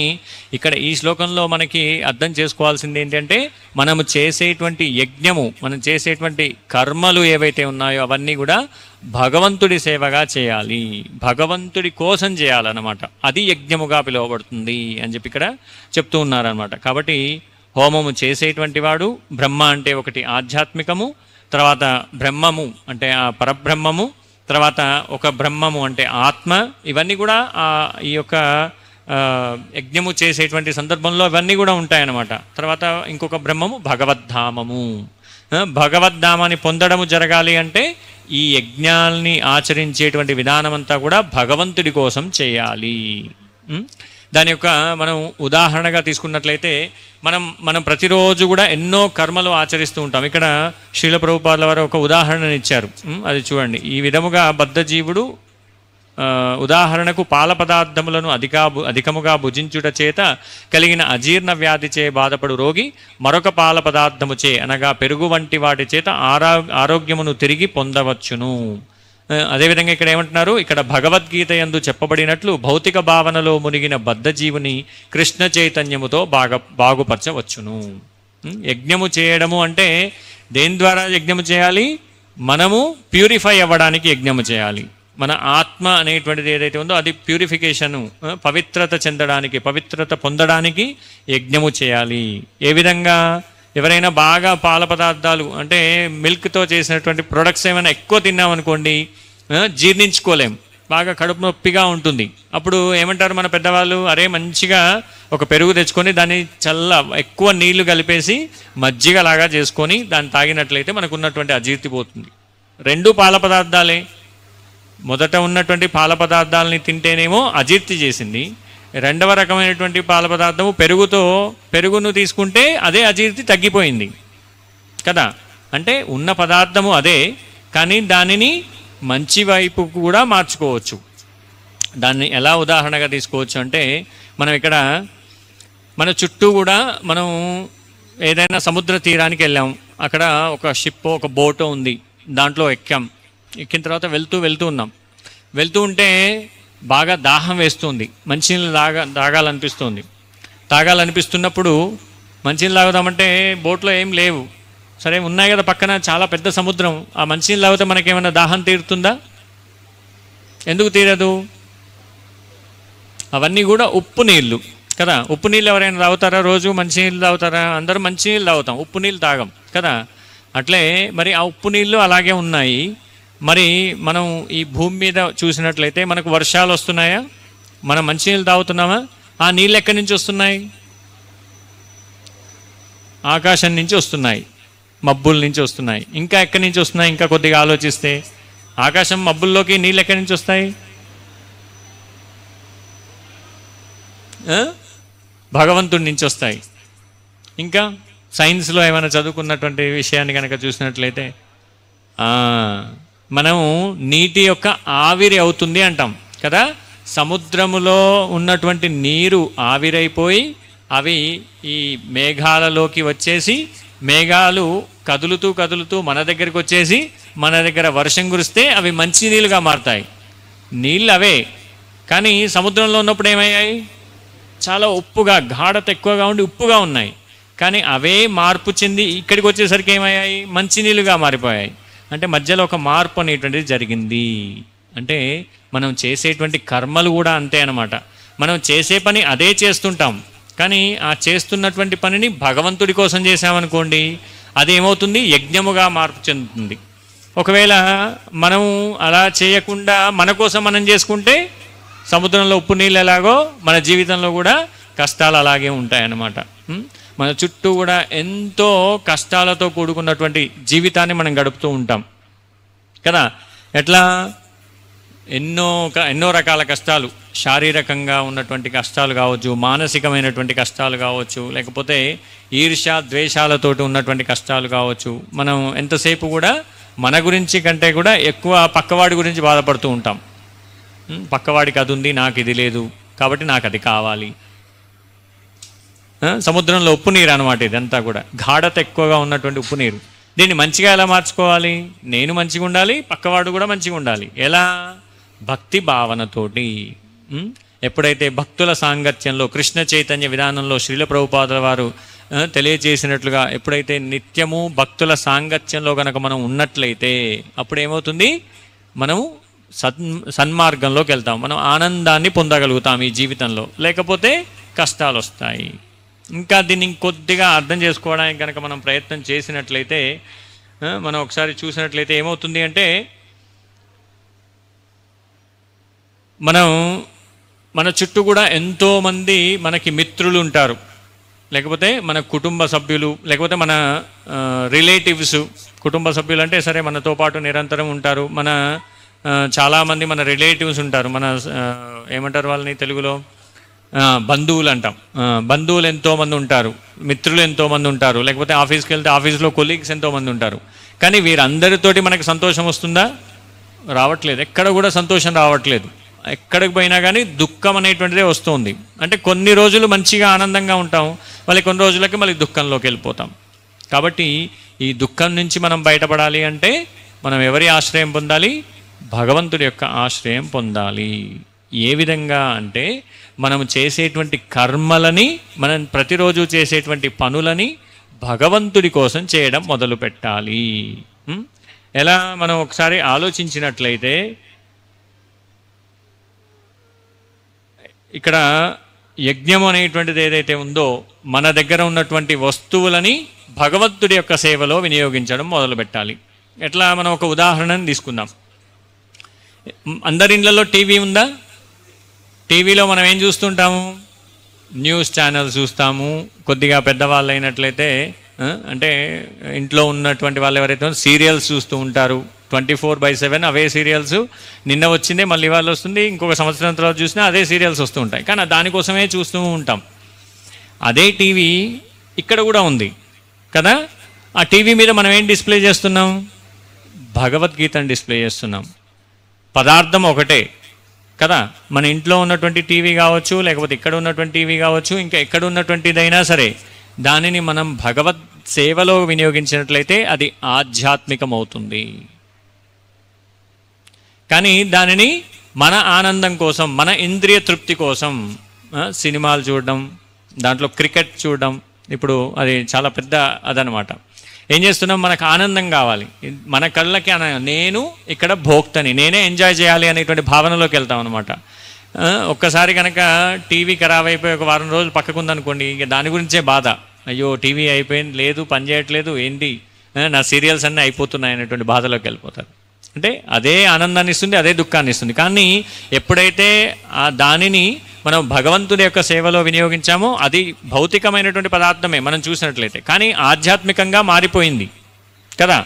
Speaker 1: ఇక్కడ ఈ శ్లోకంలో మనకి అర్థం చేసుకోవాల్సింది ఏంటంటే మనము చేసేటువంటి యజ్ఞము మనం చేసేటువంటి కర్మలు ఏవైతే ఉన్నాయో అవన్నీ కూడా భగవంతుడి సేవగా చేయాలి భగవంతుడి కోసం చేయాలన్నమాట అది యజ్ఞముగా పిలువబడుతుంది అని చెప్పి ఇక్కడ చెప్తూ ఉన్నారనమాట కాబట్టి హోమము చేసేటువంటి వాడు బ్రహ్మ అంటే ఒకటి ఆధ్యాత్మికము తర్వాత బ్రహ్మము అంటే ఆ పరబ్రహ్మము తర్వాత ఒక బ్రహ్మము అంటే ఆత్మ ఇవన్నీ కూడా ఈ యొక్క యజ్ఞము చేసేటువంటి సందర్భంలో అవన్నీ కూడా ఉంటాయన్నమాట తర్వాత ఇంకొక బ్రహ్మము భగవద్ధామము భగవద్ధామాన్ని పొందడము జరగాలి అంటే ఈ యజ్ఞాల్ని ఆచరించేటువంటి విధానమంతా కూడా భగవంతుడి కోసం చేయాలి దాని యొక్క మనం ఉదాహరణగా తీసుకున్నట్లయితే మనం మనం ప్రతిరోజు కూడా ఎన్నో కర్మలు ఆచరిస్తూ ఉంటాం ఇక్కడ శీల ప్రభుపాదుల వారు ఒక ఉదాహరణను ఇచ్చారు అది చూడండి ఈ విధముగా బద్ధజీవుడు ఉదాహరణకు పాల పదార్థములను అధికా అధికముగా భుజించుట చేత కలిగిన అజీర్ణ వ్యాధిచే బాధపడు రోగి మరొక పాల పదార్థము చే అనగా పెరుగు వంటి వాటి చేత ఆరోగ్యమును తిరిగి పొందవచ్చును అదేవిధంగా ఇక్కడ ఏమంటున్నారు ఇక్కడ భగవద్గీత ఎందు చెప్పబడినట్లు భౌతిక భావనలో మునిగిన జీవుని కృష్ణ చైతన్యముతో బాగా బాగుపరచవచ్చును యజ్ఞము చేయడము అంటే దేని ద్వారా యజ్ఞము చేయాలి మనము ప్యూరిఫై అవ్వడానికి యజ్ఞము చేయాలి మన ఆత్మ అనేటువంటిది ఏదైతే ఉందో అది ప్యూరిఫికేషను పవిత్రత చెందడానికి పవిత్రత పొందడానికి యజ్ఞము చేయాలి ఏ విధంగా ఎవరైనా బాగా పాల పదార్థాలు అంటే మిల్క్తో చేసినటువంటి ప్రొడక్ట్స్ ఏమైనా ఎక్కువ తిన్నామనుకోండి జీర్ణించుకోలేం బాగా కడుపు నొప్పిగా ఉంటుంది అప్పుడు ఏమంటారు మన పెద్దవాళ్ళు అరే మంచిగా ఒక పెరుగు తెచ్చుకొని దాన్ని చల్ల ఎక్కువ నీళ్లు కలిపేసి మజ్జిగ లాగా చేసుకొని దాన్ని తాగినట్లయితే మనకు ఉన్నటువంటి అజీర్తి పోతుంది రెండు పాల పదార్థాలే మొదట ఉన్నటువంటి పాల పదార్థాలని తింటేనేమో అజీర్తి చేసింది రెండవ రకమైనటువంటి పాల పదార్థము పెరుగుతో పెరుగును తీసుకుంటే అదే అజీర్తి తగ్గిపోయింది కదా అంటే ఉన్న పదార్థము అదే కానీ దానిని మంచి వైపు కూడా మార్చుకోవచ్చు దాన్ని ఎలా ఉదాహరణగా తీసుకోవచ్చు అంటే మనం ఇక్కడ మన చుట్టూ కూడా మనం ఏదైనా సముద్ర తీరానికి వెళ్ళాం అక్కడ ఒక షిప్ ఒక బోటు ఉంది దాంట్లో ఎక్కాం ఎక్కిన తర్వాత వెళ్తూ వెళ్తూ ఉన్నాం వెళ్తూ ఉంటే బాగా దాహం వేస్తుంది మంచినీళ్ళు తాగా తాగాలనిపిస్తుంది తాగాలనిపిస్తున్నప్పుడు మంచినీళ్ళు తాగుదామంటే బోట్లో ఏం లేవు సరే ఉన్నాయి కదా పక్కన చాలా పెద్ద సముద్రం ఆ మంచినీళ్ళు తాగితే మనకేమైనా దాహం తీరుతుందా ఎందుకు తీరదు అవన్నీ కూడా ఉప్పు నీళ్ళు కదా ఉప్పు నీళ్ళు ఎవరైనా తాగుతారా రోజు మంచినీళ్ళు తాగుతారా అందరూ మంచినీళ్ళు తాగుతాం ఉప్పు నీళ్ళు తాగం కదా అట్లే మరి ఆ ఉప్పు నీళ్ళు అలాగే ఉన్నాయి మరి మనం ఈ భూమి మీద చూసినట్లయితే మనకు వర్షాలు వస్తున్నాయా మనం మంచినీళ్ళు తాగుతున్నామా ఆ నీళ్ళు ఎక్కడి నుంచి వస్తున్నాయి ఆకాశం నుంచి వస్తున్నాయి మబ్బుల నుంచి వస్తున్నాయి ఇంకా ఎక్కడి నుంచి వస్తున్నాయి ఇంకా కొద్దిగా ఆలోచిస్తే ఆకాశం మబ్బుల్లోకి నీళ్ళు ఎక్కడి నుంచి వస్తాయి భగవంతుడి నుంచి వస్తాయి ఇంకా సైన్స్లో ఏమైనా చదువుకున్నటువంటి విషయాన్ని కనుక చూసినట్లయితే మనం నీటి యొక్క ఆవిరి అవుతుంది అంటాం కదా సముద్రములో ఉన్నటువంటి నీరు ఆవిరైపోయి అవి ఈ మేఘాలలోకి వచ్చేసి మేఘాలు కదులుతూ కదులుతూ మన దగ్గరికి వచ్చేసి మన దగ్గర వర్షం కురిస్తే అవి మంచి నీళ్ళుగా మారుతాయి నీళ్ళు అవే కానీ సముద్రంలో ఉన్నప్పుడు ఏమయ్యాయి చాలా ఉప్పుగా గాఢత ఎక్కువగా ఉండి ఉప్పుగా ఉన్నాయి కానీ అవే మార్పు చెంది ఇక్కడికి వచ్చేసరికి ఏమయ్యాయి మంచినీళ్ళుగా మారిపోయాయి అంటే మధ్యలో ఒక మార్పు అనేటువంటిది జరిగింది అంటే మనం చేసేటువంటి కర్మలు కూడా అంతే అనమాట మనం చేసే పని అదే చేస్తుంటాం కానీ ఆ చేస్తున్నటువంటి పనిని భగవంతుడి కోసం చేసామనుకోండి అదేమవుతుంది యజ్ఞముగా మార్పు చెందుతుంది ఒకవేళ మనం అలా చేయకుండా మన కోసం మనం చేసుకుంటే సముద్రంలో ఉప్పు నీళ్ళు ఎలాగో మన జీవితంలో కూడా కష్టాలు అలాగే ఉంటాయన్నమాట మన చుట్టూ కూడా ఎంతో కష్టాలతో కూడుకున్నటువంటి జీవితాన్ని మనం గడుపుతూ ఉంటాం కదా ఎట్లా ఎన్నో ఎన్నో రకాల కష్టాలు శారీరకంగా ఉన్నటువంటి కష్టాలు కావచ్చు మానసికమైనటువంటి కష్టాలు కావచ్చు లేకపోతే ఈర్ష ద్వేషాలతోటి ఉన్నటువంటి కష్టాలు కావచ్చు మనం ఎంతసేపు కూడా మన గురించి కంటే కూడా ఎక్కువ పక్కవాడి గురించి బాధపడుతూ ఉంటాం పక్కవాడికి అది ఉంది నాకు ఇది లేదు కాబట్టి నాకు అది కావాలి సముద్రంలో ఉప్పు నీరు అనమాట ఇదంతా కూడా గాఢత ఎక్కువగా ఉన్నటువంటి ఉప్పు నీరు దీన్ని మంచిగా ఎలా మార్చుకోవాలి నేను మంచిగా ఉండాలి పక్కవాడు కూడా మంచిగా ఉండాలి ఎలా భక్తి భావనతోటి ఎప్పుడైతే భక్తుల సాంగత్యంలో కృష్ణ చైతన్య విధానంలో శ్రీల ప్రభుపాదుల వారు తెలియజేసినట్లుగా ఎప్పుడైతే నిత్యము భక్తుల సాంగత్యంలో కనుక మనం ఉన్నట్లయితే అప్పుడు ఏమవుతుంది మనము సన్ సన్మార్గంలోకి వెళ్తాం మనం ఆనందాన్ని పొందగలుగుతాం ఈ జీవితంలో లేకపోతే కష్టాలు వస్తాయి ఇంకా దీన్ని ఇంకొద్దిగా అర్థం చేసుకోవడానికి కనుక మనం ప్రయత్నం చేసినట్లయితే మనం ఒకసారి చూసినట్లయితే ఏమవుతుంది అంటే మనం మన చుట్టూ కూడా ఎంతోమంది మనకి మిత్రులు ఉంటారు లేకపోతే మన కుటుంబ సభ్యులు లేకపోతే మన రిలేటివ్స్ కుటుంబ సభ్యులు అంటే సరే మనతో పాటు నిరంతరం ఉంటారు మన చాలామంది మన రిలేటివ్స్ ఉంటారు మన ఏమంటారు వాళ్ళని తెలుగులో బంధువులు అంటాం బంధువులు ఎంతోమంది ఉంటారు మిత్రులు ఎంతోమంది ఉంటారు లేకపోతే ఆఫీస్కి వెళ్తే ఆఫీస్లో కొలీగ్స్ ఎంతోమంది ఉంటారు కానీ వీరందరితోటి మనకు సంతోషం వస్తుందా రావట్లేదు ఎక్కడ కూడా సంతోషం రావట్లేదు ఎక్కడికి పోయినా కానీ దుఃఖం అనేటువంటిదే వస్తుంది అంటే కొన్ని రోజులు మంచిగా ఆనందంగా ఉంటాం మళ్ళీ కొన్ని రోజులకి మళ్ళీ దుఃఖంలోకి వెళ్ళిపోతాం కాబట్టి ఈ దుఃఖం నుంచి మనం బయటపడాలి అంటే మనం ఎవరి ఆశ్రయం పొందాలి భగవంతుడి యొక్క ఆశ్రయం పొందాలి ఏ విధంగా అంటే మనం చేసేటువంటి కర్మలని మనం ప్రతిరోజు చేసేటువంటి పనులని భగవంతుడి కోసం చేయడం మొదలు పెట్టాలి ఎలా మనం ఒకసారి ఆలోచించినట్లయితే ఇక్కడ యజ్ఞం అనేటువంటిది ఏదైతే ఉందో మన దగ్గర ఉన్నటువంటి వస్తువులని భగవంతుడి యొక్క సేవలో వినియోగించడం మొదలు పెట్టాలి ఎట్లా మనం ఒక ఉదాహరణను తీసుకుందాం అందరి ఇండ్లలో టీవీ ఉందా టీవీలో మనం ఏం చూస్తుంటాము న్యూస్ ఛానల్ చూస్తాము కొద్దిగా పెద్దవాళ్ళు అయినట్లయితే అంటే ఇంట్లో ఉన్నటువంటి వాళ్ళు ఎవరైతే సీరియల్స్ చూస్తూ ఉంటారు ట్వంటీ ఫోర్ బై సెవెన్ అవే సీరియల్స్ నిన్న వచ్చిందే మళ్ళీ వాళ్ళు వస్తుంది ఇంకొక సంవత్సరం తర్వాత చూసినా అదే సీరియల్స్ వస్తూ ఉంటాయి కానీ దానికోసమే చూస్తూ ఉంటాం అదే టీవీ ఇక్కడ కూడా ఉంది కదా ఆ టీవీ మీద మనం ఏం డిస్ప్లే చేస్తున్నాం భగవద్గీతను డిస్ప్లే చేస్తున్నాం పదార్థం ఒకటే కదా మన ఇంట్లో ఉన్నటువంటి టీవీ కావచ్చు లేకపోతే ఇక్కడ ఉన్నటువంటి టీవీ కావచ్చు ఇంకా ఎక్కడ ఉన్నటువంటిదైనా సరే దానిని మనం భగవత్ సేవలో వినియోగించినట్లయితే అది ఆధ్యాత్మికమవుతుంది కానీ దానిని మన ఆనందం కోసం మన ఇంద్రియ తృప్తి కోసం సినిమాలు చూడడం దాంట్లో క్రికెట్ చూడడం ఇప్పుడు అది చాలా పెద్ద అదనమాట ఏం చేస్తున్నాం మనకు ఆనందం కావాలి మన కళ్ళకి నేను ఇక్కడ భోక్తని నేనే ఎంజాయ్ చేయాలి అనేటువంటి భావనలోకి వెళ్తాం అనమాట ఒక్కసారి కనుక టీవీ ఖరాబ్ అయిపోయి ఒక వారం రోజులు పక్కకుందనుకోండి ఇంక దాని గురించే బాధ అయ్యో టీవీ అయిపోయింది లేదు పని చేయట్లేదు ఏంటి నా సీరియల్స్ అన్నీ అయిపోతున్నాయి అనేటువంటి బాధలోకి వెళ్ళిపోతారు అంటే అదే ఆనందాన్ని ఇస్తుంది అదే దుఃఖాన్ని ఇస్తుంది కానీ ఎప్పుడైతే ఆ దానిని మనం భగవంతుని యొక్క సేవలో వినియోగించామో అది భౌతికమైనటువంటి పదార్థమే మనం చూసినట్లయితే కానీ ఆధ్యాత్మికంగా మారిపోయింది కదా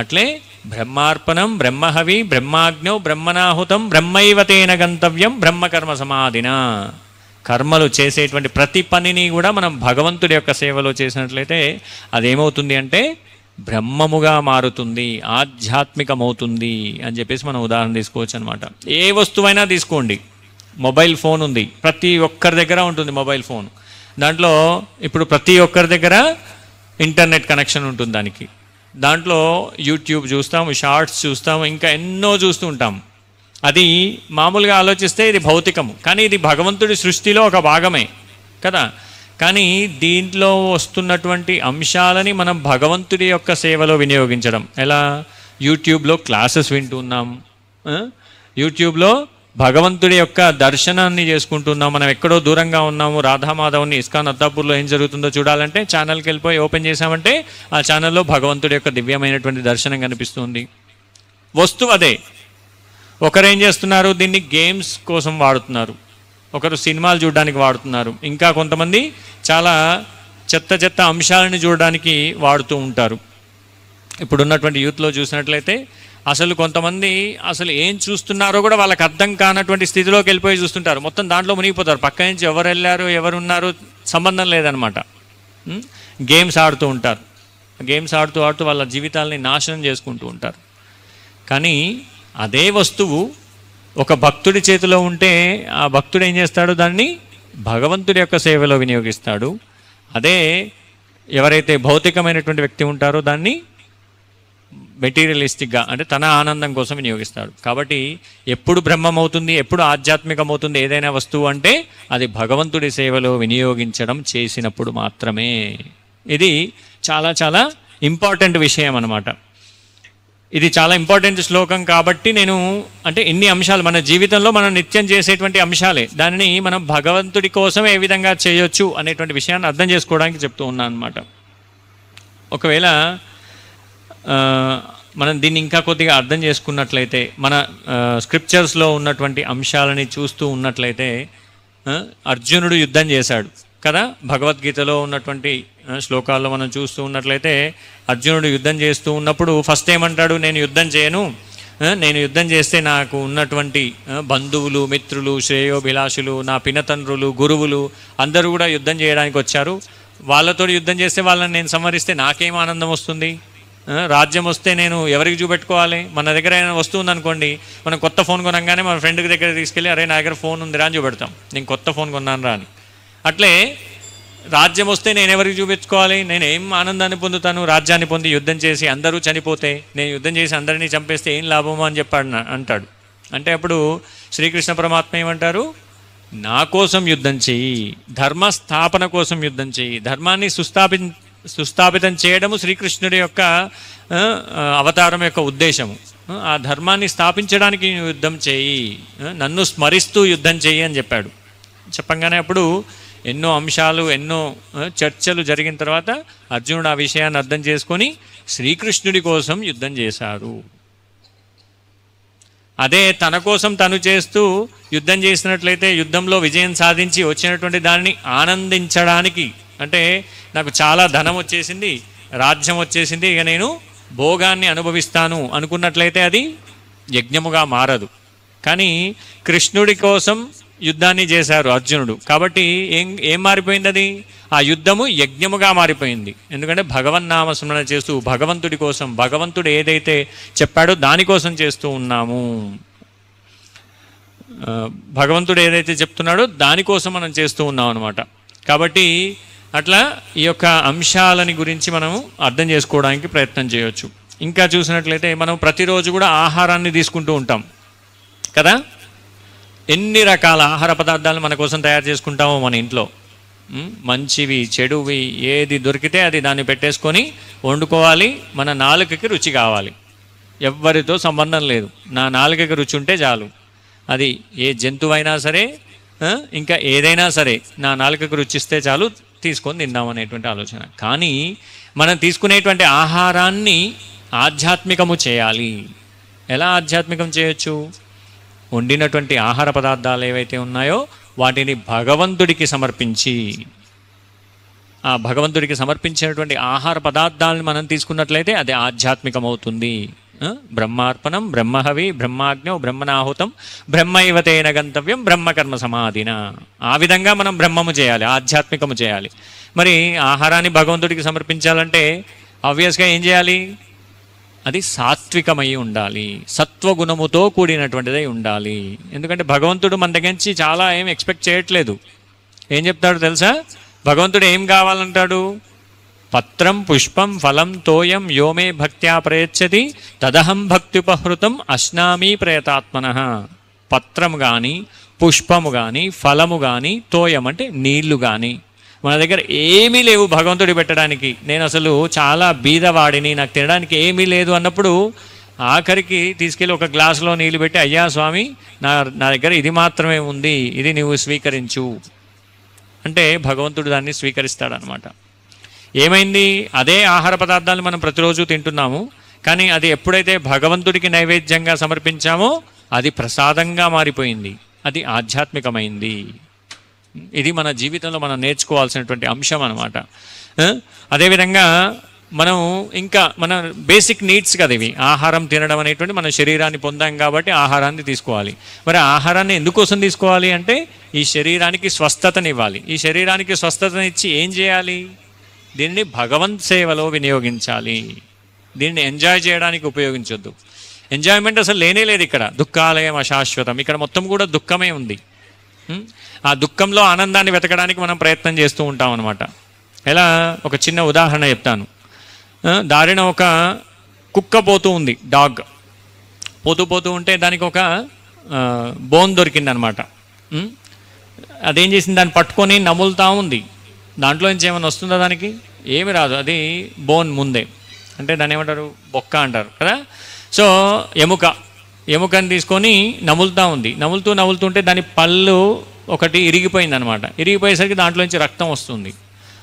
Speaker 1: అట్లే బ్రహ్మార్పణం బ్రహ్మహవి బ్రహ్మాజ్ఞో బ్రహ్మనాహుతం బ్రహ్మైవతేన గంతవ్యం బ్రహ్మకర్మ సమాధిన కర్మలు చేసేటువంటి ప్రతి పనిని కూడా మనం భగవంతుడి యొక్క సేవలో చేసినట్లయితే అదేమవుతుంది అంటే బ్రహ్మముగా మారుతుంది ఆధ్యాత్మికమవుతుంది అని చెప్పేసి మనం ఉదాహరణ తీసుకోవచ్చు అనమాట ఏ వస్తువైనా తీసుకోండి మొబైల్ ఫోన్ ఉంది ప్రతి ఒక్కరి దగ్గర ఉంటుంది మొబైల్ ఫోన్ దాంట్లో ఇప్పుడు ప్రతి ఒక్కరి దగ్గర ఇంటర్నెట్ కనెక్షన్ ఉంటుంది దానికి దాంట్లో యూట్యూబ్ చూస్తాం షార్ట్స్ చూస్తాం ఇంకా ఎన్నో చూస్తూ ఉంటాం అది మామూలుగా ఆలోచిస్తే ఇది భౌతికము కానీ ఇది భగవంతుడి సృష్టిలో ఒక భాగమే కదా కానీ దీంట్లో వస్తున్నటువంటి అంశాలని మనం భగవంతుడి యొక్క సేవలో వినియోగించడం ఎలా యూట్యూబ్లో క్లాసెస్ వింటున్నాం యూట్యూబ్లో భగవంతుడి యొక్క దర్శనాన్ని చేసుకుంటున్నాం మనం ఎక్కడో దూరంగా ఉన్నాము రాధామాధవ్ని ఇస్కాన్ అత్తాపూర్లో ఏం జరుగుతుందో చూడాలంటే ఛానల్కి వెళ్ళిపోయి ఓపెన్ చేశామంటే ఆ ఛానల్లో భగవంతుడి యొక్క దివ్యమైనటువంటి దర్శనం కనిపిస్తుంది వస్తువు అదే ఒకరు ఏం చేస్తున్నారు దీన్ని గేమ్స్ కోసం వాడుతున్నారు ఒకరు సినిమాలు చూడడానికి వాడుతున్నారు ఇంకా కొంతమంది చాలా చెత్త చెత్త అంశాలను చూడడానికి వాడుతూ ఉంటారు ఇప్పుడున్నటువంటి యూత్లో చూసినట్లయితే అసలు కొంతమంది అసలు ఏం చూస్తున్నారో కూడా వాళ్ళకి అర్థం కానటువంటి స్థితిలోకి వెళ్ళిపోయి చూస్తుంటారు మొత్తం దాంట్లో మునిగిపోతారు పక్క నుంచి ఎవరు వెళ్ళారు ఎవరు ఉన్నారు సంబంధం లేదనమాట గేమ్స్ ఆడుతూ ఉంటారు గేమ్స్ ఆడుతూ ఆడుతూ వాళ్ళ జీవితాలని నాశనం చేసుకుంటూ ఉంటారు కానీ అదే వస్తువు ఒక భక్తుడి చేతిలో ఉంటే ఆ భక్తుడు ఏం చేస్తాడు దాన్ని భగవంతుడి యొక్క సేవలో వినియోగిస్తాడు అదే ఎవరైతే భౌతికమైనటువంటి వ్యక్తి ఉంటారో దాన్ని మెటీరియలిస్టిక్గా అంటే తన ఆనందం కోసం వినియోగిస్తాడు కాబట్టి ఎప్పుడు బ్రహ్మమవుతుంది ఎప్పుడు ఆధ్యాత్మికమవుతుంది ఏదైనా వస్తువు అంటే అది భగవంతుడి సేవలో వినియోగించడం చేసినప్పుడు మాత్రమే ఇది చాలా చాలా ఇంపార్టెంట్ విషయం అనమాట ఇది చాలా ఇంపార్టెంట్ శ్లోకం కాబట్టి నేను అంటే ఇన్ని అంశాలు మన జీవితంలో మనం నిత్యం చేసేటువంటి అంశాలే దానిని మనం భగవంతుడి కోసం ఏ విధంగా చేయొచ్చు అనేటువంటి విషయాన్ని అర్థం చేసుకోవడానికి చెప్తూ ఉన్నాను అనమాట ఒకవేళ మనం దీన్ని ఇంకా కొద్దిగా అర్థం చేసుకున్నట్లయితే మన స్క్రిప్చర్స్లో ఉన్నటువంటి అంశాలని చూస్తూ ఉన్నట్లయితే అర్జునుడు యుద్ధం చేశాడు కదా భగవద్గీతలో ఉన్నటువంటి శ్లోకాల్లో మనం చూస్తూ ఉన్నట్లయితే అర్జునుడు యుద్ధం చేస్తూ ఉన్నప్పుడు ఫస్ట్ ఏమంటాడు నేను యుద్ధం చేయను నేను యుద్ధం చేస్తే నాకు ఉన్నటువంటి బంధువులు మిత్రులు శ్రేయోభిలాషులు నా పినతండ్రులు గురువులు అందరూ కూడా యుద్ధం చేయడానికి వచ్చారు వాళ్ళతో యుద్ధం చేస్తే వాళ్ళని నేను సంహరిస్తే నాకేం ఆనందం వస్తుంది రాజ్యం వస్తే నేను ఎవరికి చూపెట్టుకోవాలి మన దగ్గర ఏమైనా వస్తువు ఉందనుకోండి మనం కొత్త ఫోన్ కొనగానే మన ఫ్రెండ్కి దగ్గర తీసుకెళ్ళి అరే నా దగ్గర ఫోన్ ఉందిరా అని చూపెడతాం నేను కొత్త ఫోన్ కొన్నాను రా అని అట్లే రాజ్యం వస్తే నేను ఎవరికి చూపించుకోవాలి నేను ఏం ఆనందాన్ని పొందుతాను రాజ్యాన్ని పొంది యుద్ధం చేసి అందరూ చనిపోతే నేను యుద్ధం చేసి అందరినీ చంపేస్తే ఏం లాభమో అని చెప్పాడు అంటాడు అంటే అప్పుడు శ్రీకృష్ణ పరమాత్మ ఏమంటారు నా కోసం యుద్ధం చెయ్యి ధర్మ స్థాపన కోసం యుద్ధం చెయ్యి ధర్మాన్ని సుస్థాపి సుస్థాపితం చేయడము శ్రీకృష్ణుడి యొక్క అవతారం యొక్క ఉద్దేశము ఆ ధర్మాన్ని స్థాపించడానికి యుద్ధం చేయి నన్ను స్మరిస్తూ యుద్ధం చేయి అని చెప్పాడు చెప్పంగానే అప్పుడు ఎన్నో అంశాలు ఎన్నో చర్చలు జరిగిన తర్వాత అర్జునుడు ఆ విషయాన్ని అర్థం చేసుకొని శ్రీకృష్ణుడి కోసం యుద్ధం చేశారు అదే తన కోసం తను చేస్తూ యుద్ధం చేసినట్లయితే యుద్ధంలో విజయం సాధించి వచ్చినటువంటి దానిని ఆనందించడానికి అంటే నాకు చాలా ధనం వచ్చేసింది రాజ్యం వచ్చేసింది ఇక నేను భోగాన్ని అనుభవిస్తాను అనుకున్నట్లయితే అది యజ్ఞముగా మారదు కానీ కృష్ణుడి కోసం యుద్ధాన్ని చేశారు అర్జునుడు కాబట్టి ఏం ఏం మారిపోయింది అది ఆ యుద్ధము యజ్ఞముగా మారిపోయింది ఎందుకంటే భగవన్నామ స్మరణ చేస్తూ భగవంతుడి కోసం భగవంతుడు ఏదైతే చెప్పాడో దానికోసం చేస్తూ ఉన్నాము భగవంతుడు ఏదైతే చెప్తున్నాడో దానికోసం మనం చేస్తూ ఉన్నాం అనమాట కాబట్టి అట్లా ఈ యొక్క అంశాలని గురించి మనము అర్థం చేసుకోవడానికి ప్రయత్నం చేయవచ్చు ఇంకా చూసినట్లయితే మనం ప్రతిరోజు కూడా ఆహారాన్ని తీసుకుంటూ ఉంటాం కదా ఎన్ని రకాల ఆహార పదార్థాలు మన కోసం తయారు చేసుకుంటామో మన ఇంట్లో మంచివి చెడువి ఏది దొరికితే అది దాన్ని పెట్టేసుకొని వండుకోవాలి మన నాలుకకి రుచి కావాలి ఎవరితో సంబంధం లేదు నా నాలుకకి రుచి ఉంటే చాలు అది ఏ జంతువైనా సరే ఇంకా ఏదైనా సరే నా నాలుకకు రుచిస్తే చాలు తీసుకొని తిందాం అనేటువంటి ఆలోచన కానీ మనం తీసుకునేటువంటి ఆహారాన్ని ఆధ్యాత్మికము చేయాలి ఎలా ఆధ్యాత్మికం చేయొచ్చు వండినటువంటి ఆహార పదార్థాలు ఏవైతే ఉన్నాయో వాటిని భగవంతుడికి సమర్పించి ఆ భగవంతుడికి సమర్పించినటువంటి ఆహార పదార్థాలను మనం తీసుకున్నట్లయితే అది ఆధ్యాత్మికమవుతుంది బ్రహ్మార్పణం బ్రహ్మహవి బ్రహ్మాజ్ఞౌ బ్రహ్మనాహుతం బ్రహ్మైవతైన గంతవ్యం బ్రహ్మకర్మ సమాధిన ఆ విధంగా మనం బ్రహ్మము చేయాలి ఆధ్యాత్మికము చేయాలి మరి ఆహారాన్ని భగవంతుడికి సమర్పించాలంటే ఆబ్వియస్గా ఏం చేయాలి అది సాత్వికమై ఉండాలి సత్వగుణముతో కూడినటువంటిదై ఉండాలి ఎందుకంటే భగవంతుడు మన దగ్గర నుంచి చాలా ఏం ఎక్స్పెక్ట్ చేయట్లేదు ఏం చెప్తాడు తెలుసా భగవంతుడు ఏం కావాలంటాడు పత్రం పుష్పం ఫలం తోయం యోమే భక్త్యా ప్రయచ్చతి తదహం భక్తిపహృతం అశ్నామీ ప్రేతాత్మన పత్రము కానీ పుష్పము కానీ ఫలము కానీ తోయం అంటే నీళ్లు కానీ మన దగ్గర ఏమీ లేవు భగవంతుడి పెట్టడానికి నేను అసలు చాలా బీదవాడిని నాకు తినడానికి ఏమీ లేదు అన్నప్పుడు ఆఖరికి తీసుకెళ్ళి ఒక గ్లాసులో నీళ్ళు పెట్టి అయ్యా స్వామి నా నా దగ్గర ఇది మాత్రమే ఉంది ఇది నువ్వు స్వీకరించు అంటే భగవంతుడు దాన్ని స్వీకరిస్తాడనమాట ఏమైంది అదే ఆహార పదార్థాలు మనం ప్రతిరోజు తింటున్నాము కానీ అది ఎప్పుడైతే భగవంతుడికి నైవేద్యంగా సమర్పించామో అది ప్రసాదంగా మారిపోయింది అది ఆధ్యాత్మికమైంది ఇది మన జీవితంలో మనం నేర్చుకోవాల్సినటువంటి అంశం అనమాట అదేవిధంగా మనం ఇంకా మన బేసిక్ నీడ్స్ కదా ఇవి ఆహారం తినడం అనేటువంటి మన శరీరాన్ని పొందాం కాబట్టి ఆహారాన్ని తీసుకోవాలి మరి ఆహారాన్ని ఎందుకోసం తీసుకోవాలి అంటే ఈ శరీరానికి స్వస్థతనివ్వాలి ఈ శరీరానికి స్వస్థతనిచ్చి ఏం చేయాలి దీన్ని భగవంత్ సేవలో వినియోగించాలి దీన్ని ఎంజాయ్ చేయడానికి ఉపయోగించొద్దు ఎంజాయ్మెంట్ అసలు లేనే లేదు ఇక్కడ దుఃఖాలయం అశాశ్వతం ఇక్కడ మొత్తం కూడా దుఃఖమే ఉంది ఆ దుఃఖంలో ఆనందాన్ని వెతకడానికి మనం ప్రయత్నం చేస్తూ ఉంటాం అనమాట ఎలా ఒక చిన్న ఉదాహరణ చెప్తాను దారిన ఒక కుక్క పోతూ ఉంది డాగ్ పోతూ పోతూ ఉంటే దానికి ఒక బోన్ దొరికిందనమాట అదేం చేసింది దాన్ని పట్టుకొని నములుతూ ఉంది దాంట్లో నుంచి ఏమైనా వస్తుందా దానికి ఏమి రాదు అది బోన్ ముందే అంటే దాన్ని ఏమంటారు బొక్క అంటారు కదా సో ఎముక ఎముకని తీసుకొని నములుతూ ఉంది నములుతూ నములుతుంటే దాని పళ్ళు ఒకటి ఇరిగిపోయింది అనమాట ఇరిగిపోయేసరికి నుంచి రక్తం వస్తుంది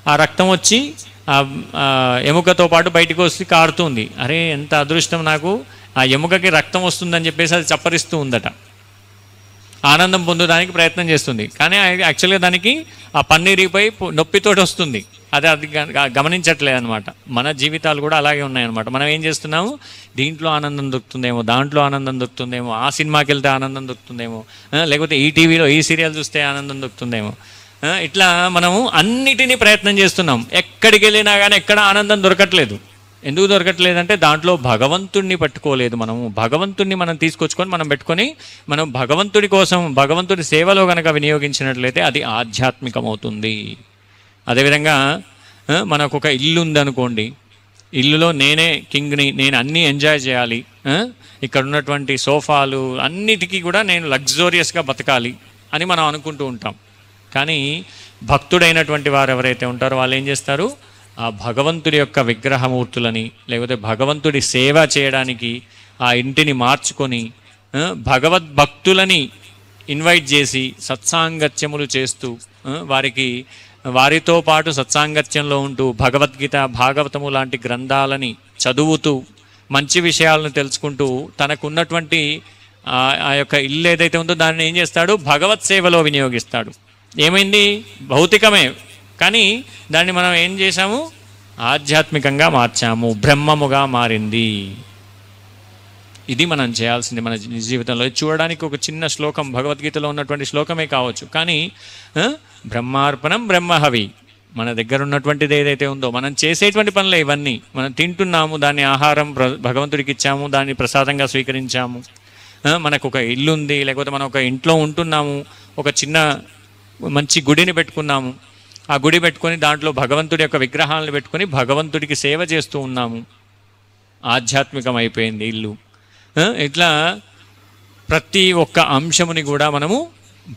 Speaker 1: ఆ రక్తం వచ్చి ఆ ఎముకతో పాటు బయటకు వచ్చి కారుతుంది అరే ఎంత అదృష్టం నాకు ఆ ఎముకకి రక్తం వస్తుందని చెప్పేసి అది చప్పరిస్తూ ఉందట ఆనందం పొందడానికి ప్రయత్నం చేస్తుంది కానీ యాక్చువల్గా దానికి ఆ పన్నీరిపై నొప్పితోటి వస్తుంది అది అది గమనించట్లేదు అనమాట మన జీవితాలు కూడా అలాగే ఉన్నాయన్నమాట మనం ఏం చేస్తున్నాము దీంట్లో ఆనందం దొరుకుతుందేమో దాంట్లో ఆనందం దొరుకుతుందేమో ఆ సినిమాకి వెళ్తే ఆనందం దొరుకుతుందేమో లేకపోతే ఈ టీవీలో ఈ సీరియల్ చూస్తే ఆనందం దొరుకుతుందేమో ఇట్లా మనము అన్నిటినీ ప్రయత్నం చేస్తున్నాం ఎక్కడికి వెళ్ళినా కానీ ఎక్కడ ఆనందం దొరకట్లేదు ఎందుకు దొరకట్లేదంటే దాంట్లో భగవంతుణ్ణి పట్టుకోలేదు మనము భగవంతుణ్ణి మనం తీసుకొచ్చుకొని మనం పెట్టుకొని మనం భగవంతుడి కోసం భగవంతుడి సేవలో కనుక వినియోగించినట్లయితే అది ఆధ్యాత్మికమవుతుంది అదేవిధంగా మనకు ఒక ఇల్లు ఉందనుకోండి ఇల్లులో నేనే కింగ్ని నేను అన్నీ ఎంజాయ్ చేయాలి ఇక్కడ ఉన్నటువంటి సోఫాలు అన్నిటికీ కూడా నేను లగ్జోరియస్గా బతకాలి అని మనం అనుకుంటూ ఉంటాం కానీ భక్తుడైనటువంటి వారు ఎవరైతే ఉంటారో వాళ్ళు ఏం చేస్తారు ఆ భగవంతుడి యొక్క విగ్రహమూర్తులని లేకపోతే భగవంతుడి సేవ చేయడానికి ఆ ఇంటిని మార్చుకొని భగవద్భక్తులని ఇన్వైట్ చేసి సత్సాంగత్యములు చేస్తూ వారికి వారితో పాటు సత్సాంగత్యంలో ఉంటూ భగవద్గీత భాగవతము లాంటి గ్రంథాలని చదువుతూ మంచి విషయాలను తెలుసుకుంటూ తనకున్నటువంటి ఆ యొక్క ఇల్లు ఏదైతే ఉందో దాన్ని ఏం చేస్తాడు భగవత్ సేవలో వినియోగిస్తాడు ఏమైంది భౌతికమే కానీ దాన్ని మనం ఏం చేశాము ఆధ్యాత్మికంగా మార్చాము బ్రహ్మముగా మారింది ఇది మనం చేయాల్సింది మన జీవితంలో చూడడానికి ఒక చిన్న శ్లోకం భగవద్గీతలో ఉన్నటువంటి శ్లోకమే కావచ్చు కానీ బ్రహ్మార్పణం బ్రహ్మహవి మన దగ్గర ఉన్నటువంటిది ఏదైతే ఉందో మనం చేసేటువంటి పనులే ఇవన్నీ మనం తింటున్నాము దాని ఆహారం భగవంతుడికి ఇచ్చాము దాన్ని ప్రసాదంగా స్వీకరించాము మనకు ఒక ఇల్లు ఉంది లేకపోతే మనం ఒక ఇంట్లో ఉంటున్నాము ఒక చిన్న మంచి గుడిని పెట్టుకున్నాము ఆ గుడి పెట్టుకొని దాంట్లో భగవంతుడి యొక్క విగ్రహాలను పెట్టుకొని భగవంతుడికి సేవ చేస్తూ ఉన్నాము ఆధ్యాత్మికం అయిపోయింది ఇల్లు ఇట్లా ప్రతి ఒక్క అంశముని కూడా మనము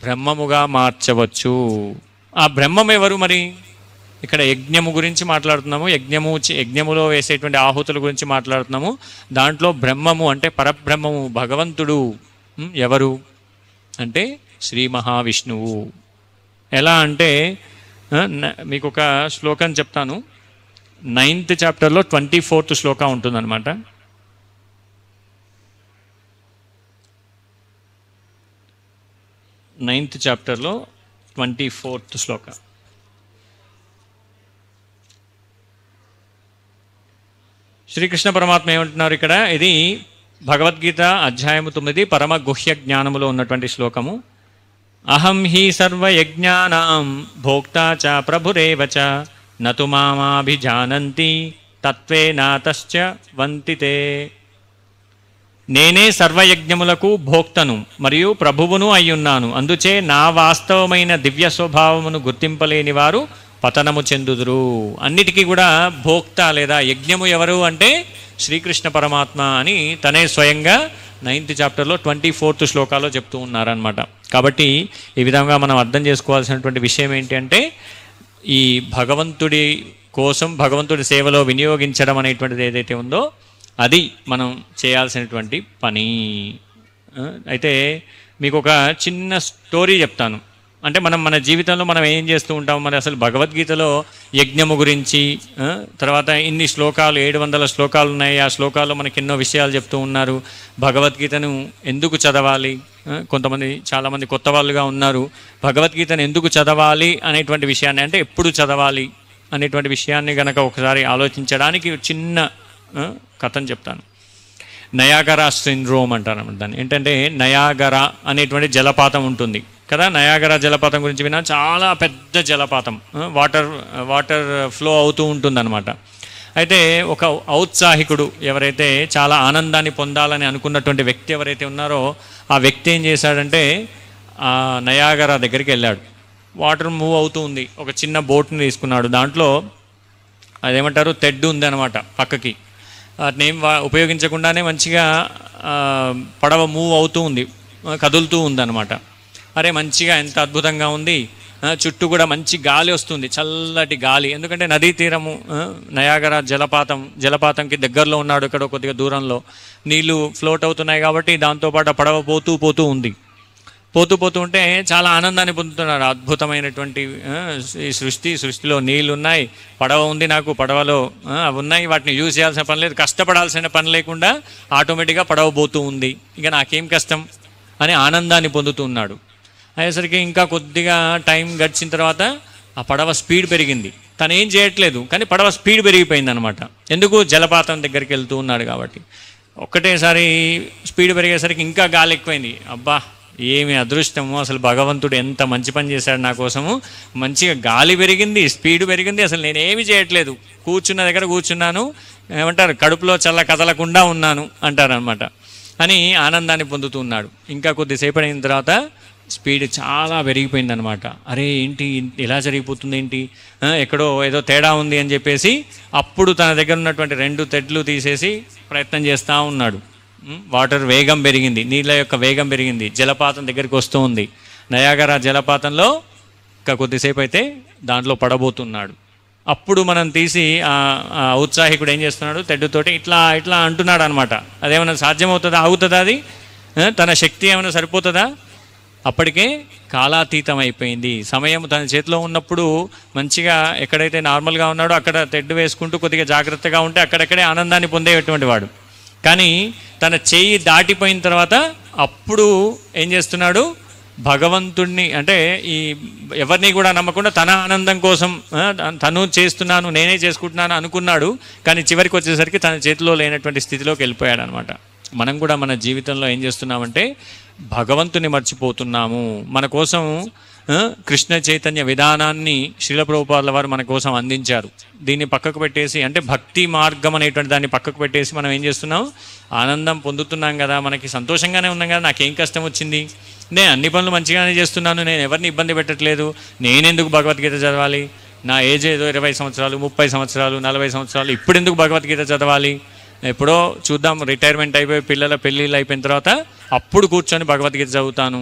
Speaker 1: బ్రహ్మముగా మార్చవచ్చు ఆ బ్రహ్మం ఎవరు మరి ఇక్కడ యజ్ఞము గురించి మాట్లాడుతున్నాము యజ్ఞము యజ్ఞములో వేసేటువంటి ఆహుతుల గురించి మాట్లాడుతున్నాము దాంట్లో బ్రహ్మము అంటే పరబ్రహ్మము భగవంతుడు ఎవరు అంటే శ్రీ మహావిష్ణువు ఎలా అంటే మీకు ఒక శ్లోకం చెప్తాను నైన్త్ చాప్టర్లో ట్వంటీ ఫోర్త్ శ్లోక ఉంటుందన్నమాట నైన్త్ చాప్టర్లో ట్వంటీ ఫోర్త్ శ్లోక శ్రీకృష్ణ పరమాత్మ ఏమంటున్నారు ఇక్కడ ఇది భగవద్గీత అధ్యాయము తొమ్మిది పరమ గుహ్య జ్ఞానములో ఉన్నటువంటి శ్లోకము అహం హి సర్వయజ్ఞానం భోక్తా చ ప్రభురేవ చ నతు మామాభిజానంతి తత్వే నాతశ్చ వంతితే నేనే సర్వయజ్ఞములకు భోక్తను మరియు ప్రభువును అయ్యున్నాను అందుచే నా వాస్తవమైన దివ్య స్వభావమును గుర్తింపలేని వారు పతనము చెందుదురు అన్నిటికీ కూడా భోక్త లేదా యజ్ఞము ఎవరు అంటే శ్రీకృష్ణ పరమాత్మ అని తనే స్వయంగా నైన్త్ చాప్టర్లో ట్వంటీ ఫోర్త్ శ్లోకాలు చెప్తూ ఉన్నారనమాట కాబట్టి ఈ విధంగా మనం అర్థం చేసుకోవాల్సినటువంటి విషయం ఏంటంటే ఈ భగవంతుడి కోసం భగవంతుడి సేవలో వినియోగించడం అనేటువంటిది ఏదైతే ఉందో అది మనం చేయాల్సినటువంటి పని అయితే మీకు ఒక చిన్న స్టోరీ చెప్తాను అంటే మనం మన జీవితంలో మనం ఏం చేస్తూ ఉంటాం మరి అసలు భగవద్గీతలో యజ్ఞము గురించి తర్వాత ఇన్ని శ్లోకాలు ఏడు వందల శ్లోకాలు ఉన్నాయి ఆ శ్లోకాల్లో మనకి ఎన్నో విషయాలు చెప్తూ ఉన్నారు భగవద్గీతను ఎందుకు చదవాలి కొంతమంది చాలామంది కొత్త వాళ్ళుగా ఉన్నారు భగవద్గీతను ఎందుకు చదవాలి అనేటువంటి విషయాన్ని అంటే ఎప్పుడు చదవాలి అనేటువంటి విషయాన్ని గనక ఒకసారి ఆలోచించడానికి చిన్న కథను చెప్తాను నయాగరా సిండ్రోమ్ అంటారు దాన్ని ఏంటంటే నయాగరా అనేటువంటి జలపాతం ఉంటుంది కదా నయాగరా జలపాతం గురించి విన్నా చాలా పెద్ద జలపాతం వాటర్ వాటర్ ఫ్లో అవుతూ ఉంటుందన్నమాట అయితే ఒక ఔత్సాహికుడు ఎవరైతే చాలా ఆనందాన్ని పొందాలని అనుకున్నటువంటి వ్యక్తి ఎవరైతే ఉన్నారో ఆ వ్యక్తి ఏం చేశాడంటే నయాగరా దగ్గరికి వెళ్ళాడు వాటర్ మూవ్ అవుతూ ఉంది ఒక చిన్న బోట్ని తీసుకున్నాడు దాంట్లో అదేమంటారు తెడ్డు ఉంది అనమాట పక్కకి వాటిని ఏం ఉపయోగించకుండానే మంచిగా పడవ మూవ్ అవుతూ ఉంది కదులుతూ ఉందన్నమాట అరే మంచిగా ఎంత అద్భుతంగా ఉంది చుట్టూ కూడా మంచి గాలి వస్తుంది చల్లటి గాలి ఎందుకంటే నదీ తీరము నయాగర జలపాతం జలపాతంకి దగ్గరలో ఉన్నాడు ఇక్కడ కొద్దిగా దూరంలో నీళ్లు ఫ్లోట్ అవుతున్నాయి కాబట్టి దాంతోపాటు పడవ పోతూ పోతూ ఉంది పోతూ పోతూ ఉంటే చాలా ఆనందాన్ని పొందుతున్నారు అద్భుతమైనటువంటి ఈ సృష్టి సృష్టిలో నీళ్ళు ఉన్నాయి పడవ ఉంది నాకు పడవలో అవి ఉన్నాయి వాటిని యూజ్ చేయాల్సిన పని లేదు కష్టపడాల్సిన పని లేకుండా ఆటోమేటిక్గా పడవ పోతూ ఉంది ఇక నాకేం కష్టం అని ఆనందాన్ని పొందుతున్నాడు అయ్యేసరికి ఇంకా కొద్దిగా టైం గడిచిన తర్వాత ఆ పడవ స్పీడ్ పెరిగింది తను ఏం చేయట్లేదు కానీ పడవ స్పీడ్ పెరిగిపోయింది అనమాట ఎందుకు జలపాతం దగ్గరికి వెళ్తూ ఉన్నాడు కాబట్టి ఒక్కటేసారి స్పీడ్ పెరిగేసరికి ఇంకా గాలి ఎక్కువైంది అబ్బా ఏమి అదృష్టము అసలు భగవంతుడు ఎంత మంచి పని చేశాడు నా కోసము మంచిగా గాలి పెరిగింది స్పీడ్ పెరిగింది అసలు నేను చేయట్లేదు కూర్చున్న దగ్గర కూర్చున్నాను ఏమంటారు కడుపులో చల్ల కదలకుండా ఉన్నాను అంటారనమాట అని ఆనందాన్ని పొందుతున్నాడు ఇంకా కొద్దిసేపు అయిన తర్వాత స్పీడ్ చాలా పెరిగిపోయిందనమాట అరే ఏంటి ఇలా జరిగిపోతుంది ఏంటి ఎక్కడో ఏదో తేడా ఉంది అని చెప్పేసి అప్పుడు తన దగ్గర ఉన్నటువంటి రెండు తెడ్లు తీసేసి ప్రయత్నం చేస్తూ ఉన్నాడు వాటర్ వేగం పెరిగింది నీళ్ళ యొక్క వేగం పెరిగింది జలపాతం దగ్గరికి వస్తూ ఉంది నయాగర జలపాతంలో ఇంకా కొద్దిసేపు అయితే దాంట్లో పడబోతున్నాడు అప్పుడు మనం తీసి ఔత్సాహికుడు ఉత్సాహికుడు ఏం చేస్తున్నాడు తెడ్డుతోటి ఇట్లా ఇట్లా అంటున్నాడు అనమాట అదేమైనా సాధ్యమవుతుందా ఆగుతుందా అది తన శక్తి ఏమైనా సరిపోతుందా అప్పటికే కాలాతీతం అయిపోయింది సమయం తన చేతిలో ఉన్నప్పుడు మంచిగా ఎక్కడైతే నార్మల్గా ఉన్నాడో అక్కడ తెడ్డు వేసుకుంటూ కొద్దిగా జాగ్రత్తగా ఉంటే అక్కడక్కడే ఆనందాన్ని పొందేటువంటి వాడు కానీ తన చేయి దాటిపోయిన తర్వాత అప్పుడు ఏం చేస్తున్నాడు భగవంతుణ్ణి అంటే ఈ ఎవరిని కూడా నమ్మకుండా తన ఆనందం కోసం తను చేస్తున్నాను నేనే చేసుకుంటున్నాను అనుకున్నాడు కానీ చివరికి వచ్చేసరికి తన చేతిలో లేనటువంటి స్థితిలోకి వెళ్ళిపోయాడు అనమాట మనం కూడా మన జీవితంలో ఏం చేస్తున్నామంటే భగవంతుని మర్చిపోతున్నాము మన కోసం కృష్ణ చైతన్య విధానాన్ని శ్రీల వారు మన కోసం అందించారు దీన్ని పక్కకు పెట్టేసి అంటే భక్తి మార్గం అనేటువంటి దాన్ని పక్కకు పెట్టేసి మనం ఏం చేస్తున్నాం ఆనందం పొందుతున్నాం కదా మనకి సంతోషంగానే ఉన్నాం కదా నాకేం కష్టం వచ్చింది నేను అన్ని పనులు మంచిగానే చేస్తున్నాను నేను ఎవరిని ఇబ్బంది పెట్టట్లేదు నేనెందుకు భగవద్గీత చదవాలి నా ఏజ్ ఏదో ఇరవై సంవత్సరాలు ముప్పై సంవత్సరాలు నలభై సంవత్సరాలు ఇప్పుడు ఎందుకు భగవద్గీత చదవాలి ఎప్పుడో చూద్దాం రిటైర్మెంట్ అయిపోయి పిల్లల పెళ్ళిళ్ళు అయిపోయిన తర్వాత అప్పుడు కూర్చొని భగవద్గీత చదువుతాను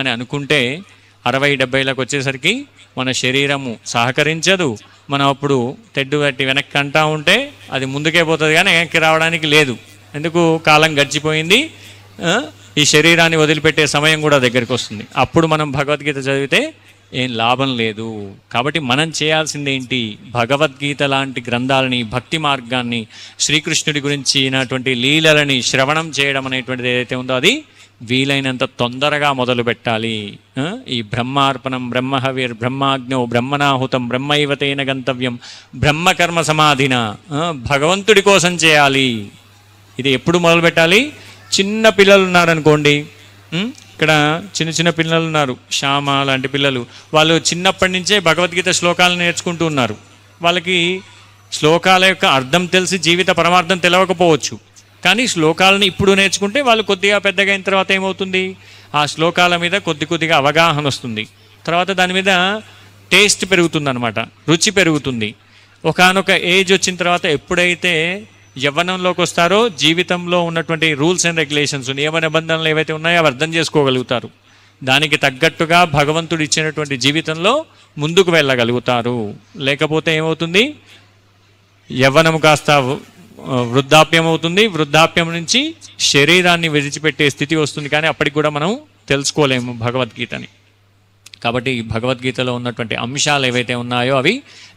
Speaker 1: అని అనుకుంటే అరవై డెబ్బైలకు వచ్చేసరికి మన శరీరము సహకరించదు మనం అప్పుడు తెడ్డు కట్టి వెనక్కి అంటా ఉంటే అది ముందుకే పోతుంది కానీ వెనక్కి రావడానికి లేదు ఎందుకు కాలం గడిచిపోయింది ఈ శరీరాన్ని వదిలిపెట్టే సమయం కూడా దగ్గరికి వస్తుంది అప్పుడు మనం భగవద్గీత చదివితే ఏం లాభం లేదు కాబట్టి మనం చేయాల్సిందేంటి భగవద్గీత లాంటి గ్రంథాలని భక్తి మార్గాన్ని శ్రీకృష్ణుడి గురించినటువంటి లీలలని శ్రవణం చేయడం అనేటువంటిది ఏదైతే ఉందో అది వీలైనంత తొందరగా మొదలు పెట్టాలి ఈ బ్రహ్మార్పణం బ్రహ్మహవీర్ బ్రహ్మాజ్ఞో బ్రహ్మనాహుతం బ్రహ్మైవతైన గంతవ్యం బ్రహ్మకర్మ సమాధిన భగవంతుడి కోసం చేయాలి ఇది ఎప్పుడు మొదలు పెట్టాలి చిన్న పిల్లలు ఉన్నారనుకోండి ఇక్కడ చిన్న చిన్న పిల్లలు ఉన్నారు శ్యామ లాంటి పిల్లలు వాళ్ళు చిన్నప్పటి నుంచే భగవద్గీత శ్లోకాలు నేర్చుకుంటూ ఉన్నారు వాళ్ళకి శ్లోకాల యొక్క అర్థం తెలిసి జీవిత పరమార్థం తెలియకపోవచ్చు కానీ శ్లోకాలను ఇప్పుడు నేర్చుకుంటే వాళ్ళు కొద్దిగా పెద్దగా అయిన తర్వాత ఏమవుతుంది ఆ శ్లోకాల మీద కొద్ది కొద్దిగా అవగాహన వస్తుంది తర్వాత దాని మీద టేస్ట్ అనమాట రుచి పెరుగుతుంది ఒకనొక ఏజ్ వచ్చిన తర్వాత ఎప్పుడైతే యవ్వనంలోకి వస్తారో జీవితంలో ఉన్నటువంటి రూల్స్ అండ్ రెగ్యులేషన్స్ నియమ నిబంధనలు ఏవైతే ఉన్నాయో అవి అర్థం చేసుకోగలుగుతారు దానికి తగ్గట్టుగా భగవంతుడు ఇచ్చినటువంటి జీవితంలో ముందుకు వెళ్ళగలుగుతారు లేకపోతే ఏమవుతుంది యవ్వనము కాస్త వృద్ధాప్యం అవుతుంది వృద్ధాప్యం నుంచి శరీరాన్ని విడిచిపెట్టే స్థితి వస్తుంది కానీ అప్పటికి కూడా మనం తెలుసుకోలేము భగవద్గీతని కాబట్టి భగవద్గీతలో ఉన్నటువంటి అంశాలు ఏవైతే ఉన్నాయో అవి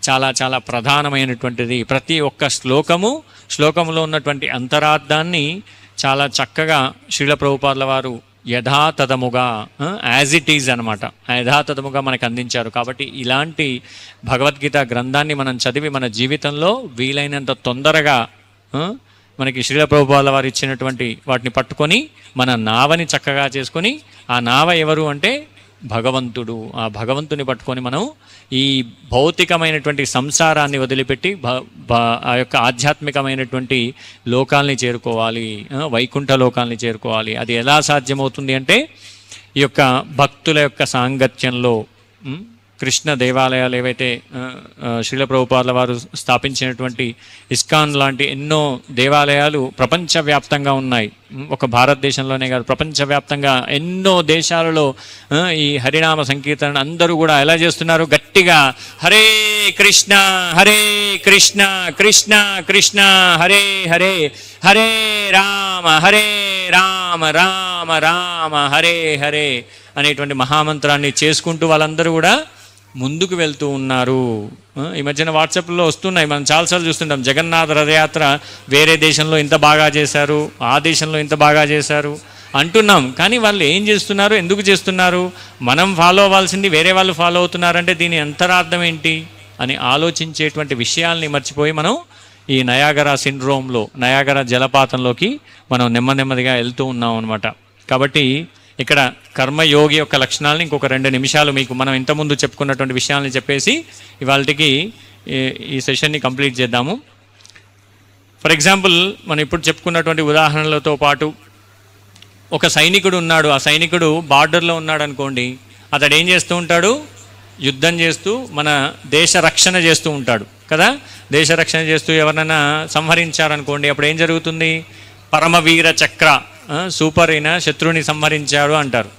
Speaker 1: చాలా చాలా ప్రధానమైనటువంటిది ప్రతి ఒక్క శ్లోకము శ్లోకంలో ఉన్నటువంటి అంతరార్థాన్ని చాలా చక్కగా శ్రీల ప్రభుపాదుల వారు యథాతథముగా యాజ్ ఇట్ ఈజ్ అనమాట యథాతథముగా మనకు అందించారు కాబట్టి ఇలాంటి భగవద్గీత గ్రంథాన్ని మనం చదివి మన జీవితంలో వీలైనంత తొందరగా మనకి శ్రీల ప్రభుపాల వారు ఇచ్చినటువంటి వాటిని పట్టుకొని మన నావని చక్కగా చేసుకొని ఆ నావ ఎవరు అంటే భగవంతుడు ఆ భగవంతుని పట్టుకొని మనం ఈ భౌతికమైనటువంటి సంసారాన్ని వదిలిపెట్టి ఆ యొక్క ఆధ్యాత్మికమైనటువంటి లోకాల్ని చేరుకోవాలి వైకుంఠ లోకాల్ని చేరుకోవాలి అది ఎలా సాధ్యమవుతుంది అంటే ఈ యొక్క భక్తుల యొక్క సాంగత్యంలో కృష్ణ దేవాలయాలు ఏవైతే శ్రీల ప్రభుపాదుల వారు స్థాపించినటువంటి ఇస్కాన్ లాంటి ఎన్నో దేవాలయాలు ప్రపంచవ్యాప్తంగా ఉన్నాయి ఒక భారతదేశంలోనే కాదు ప్రపంచవ్యాప్తంగా ఎన్నో దేశాలలో ఈ హరినామ సంకీర్తన అందరూ కూడా ఎలా చేస్తున్నారు గట్టిగా హరే కృష్ణ హరే కృష్ణ కృష్ణ కృష్ణ హరే హరే హరే రామ హరే రామ రామ రామ హరే హరే అనేటువంటి మహామంత్రాన్ని చేసుకుంటూ వాళ్ళందరూ కూడా ముందుకు వెళ్తూ ఉన్నారు ఈ మధ్యన వాట్సాప్లో వస్తున్నాయి మనం చాలాసార్లు చూస్తుంటాం జగన్నాథ రథయాత్ర వేరే దేశంలో ఇంత బాగా చేశారు ఆ దేశంలో ఇంత బాగా చేశారు అంటున్నాం కానీ వాళ్ళు ఏం చేస్తున్నారు ఎందుకు చేస్తున్నారు మనం ఫాలో అవ్వాల్సింది వేరే వాళ్ళు ఫాలో అవుతున్నారంటే దీని అంతరార్థం ఏంటి అని ఆలోచించేటువంటి విషయాల్ని మర్చిపోయి మనం ఈ నయాగరా సిండ్రోమ్లో నయాగరా జలపాతంలోకి మనం నెమ్మది నెమ్మదిగా వెళ్తూ ఉన్నాం అనమాట కాబట్టి ఇక్కడ కర్మయోగి యొక్క లక్షణాలను ఇంకొక రెండు నిమిషాలు మీకు మనం ఇంతకుముందు చెప్పుకున్నటువంటి విషయాలను చెప్పేసి ఇవాళకి ఈ సెషన్ని కంప్లీట్ చేద్దాము ఫర్ ఎగ్జాంపుల్ మనం ఇప్పుడు చెప్పుకున్నటువంటి ఉదాహరణలతో పాటు ఒక సైనికుడు ఉన్నాడు ఆ సైనికుడు బార్డర్లో ఉన్నాడు అనుకోండి అతడు ఏం చేస్తూ ఉంటాడు యుద్ధం చేస్తూ మన దేశ రక్షణ చేస్తూ ఉంటాడు కదా దేశ రక్షణ చేస్తూ ఎవరినైనా సంహరించారనుకోండి అప్పుడు ఏం జరుగుతుంది పరమవీర చక్ర సూపర్ అయిన శత్రువుని సంహరించాడు అంటారు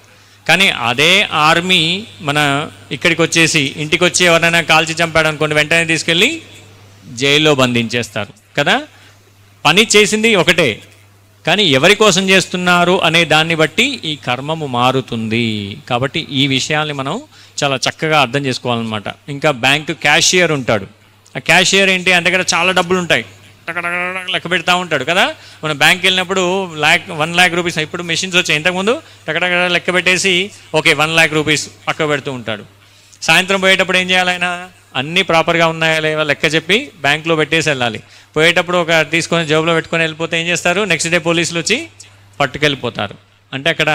Speaker 1: కానీ అదే ఆర్మీ మన ఇక్కడికి వచ్చేసి ఇంటికి వచ్చి ఎవరైనా కాల్చి చంపాడు అనుకోండి వెంటనే తీసుకెళ్ళి జైల్లో బంధించేస్తారు కదా పని చేసింది ఒకటే కానీ ఎవరి కోసం చేస్తున్నారు అనే దాన్ని బట్టి ఈ కర్మము మారుతుంది కాబట్టి ఈ విషయాల్ని మనం చాలా చక్కగా అర్థం చేసుకోవాలన్నమాట ఇంకా బ్యాంకు క్యాషియర్ ఉంటాడు ఆ క్యాషియర్ ఏంటి అంటే చాలా డబ్బులు ఉంటాయి లెక్క పెడతా ఉంటాడు కదా మనం బ్యాంక్ వెళ్ళినప్పుడు ల్యాక్ వన్ ల్యాక్ రూపీస్ ఇప్పుడు మెషిన్స్ వచ్చాయి ఇంతకుముందు టకటక లెక్క పెట్టేసి ఓకే వన్ ల్యాక్ రూపీస్ పక్క పెడుతూ ఉంటాడు సాయంత్రం పోయేటప్పుడు ఏం చేయాలి ఆయన అన్నీ ప్రాపర్గా ఉన్నాయా లేవా లెక్క చెప్పి బ్యాంక్లో పెట్టేసి వెళ్ళాలి పోయేటప్పుడు ఒక తీసుకొని జేబులో పెట్టుకొని వెళ్ళిపోతే ఏం చేస్తారు నెక్స్ట్ డే పోలీసులు వచ్చి పట్టుకెళ్ళిపోతారు అంటే అక్కడ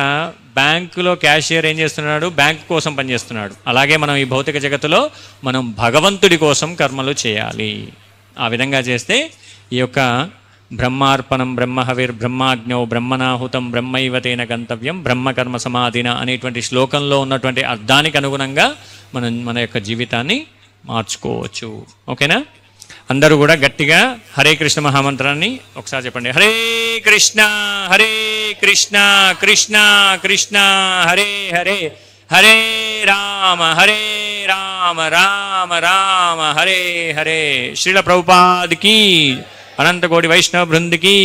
Speaker 1: బ్యాంకులో క్యాషియర్ ఏం చేస్తున్నాడు బ్యాంకు కోసం పనిచేస్తున్నాడు అలాగే మనం ఈ భౌతిక జగత్తులో మనం భగవంతుడి కోసం కర్మలు చేయాలి ఆ విధంగా చేస్తే ఈ యొక్క బ్రహ్మార్పణం బ్రహ్మహవిర్ బ్రహ్మాజ్ఞౌ బ్రహ్మనాహుతం బ్రహ్మైవతేన గంతవ్యం బ్రహ్మకర్మ సమాధిన అనేటువంటి శ్లోకంలో ఉన్నటువంటి అర్థానికి అనుగుణంగా మనం మన యొక్క జీవితాన్ని మార్చుకోవచ్చు ఓకేనా అందరూ కూడా గట్టిగా హరే కృష్ణ మహామంత్రాన్ని ఒకసారి చెప్పండి హరే కృష్ణ హరే కృష్ణ కృష్ణ కృష్ణ హరే హరే హరే రామ హరే రామ రామ రామ హరే హరే శ్రీల ప్రభుపాదికి అనంతకోటి వైష్ణవ బృందికి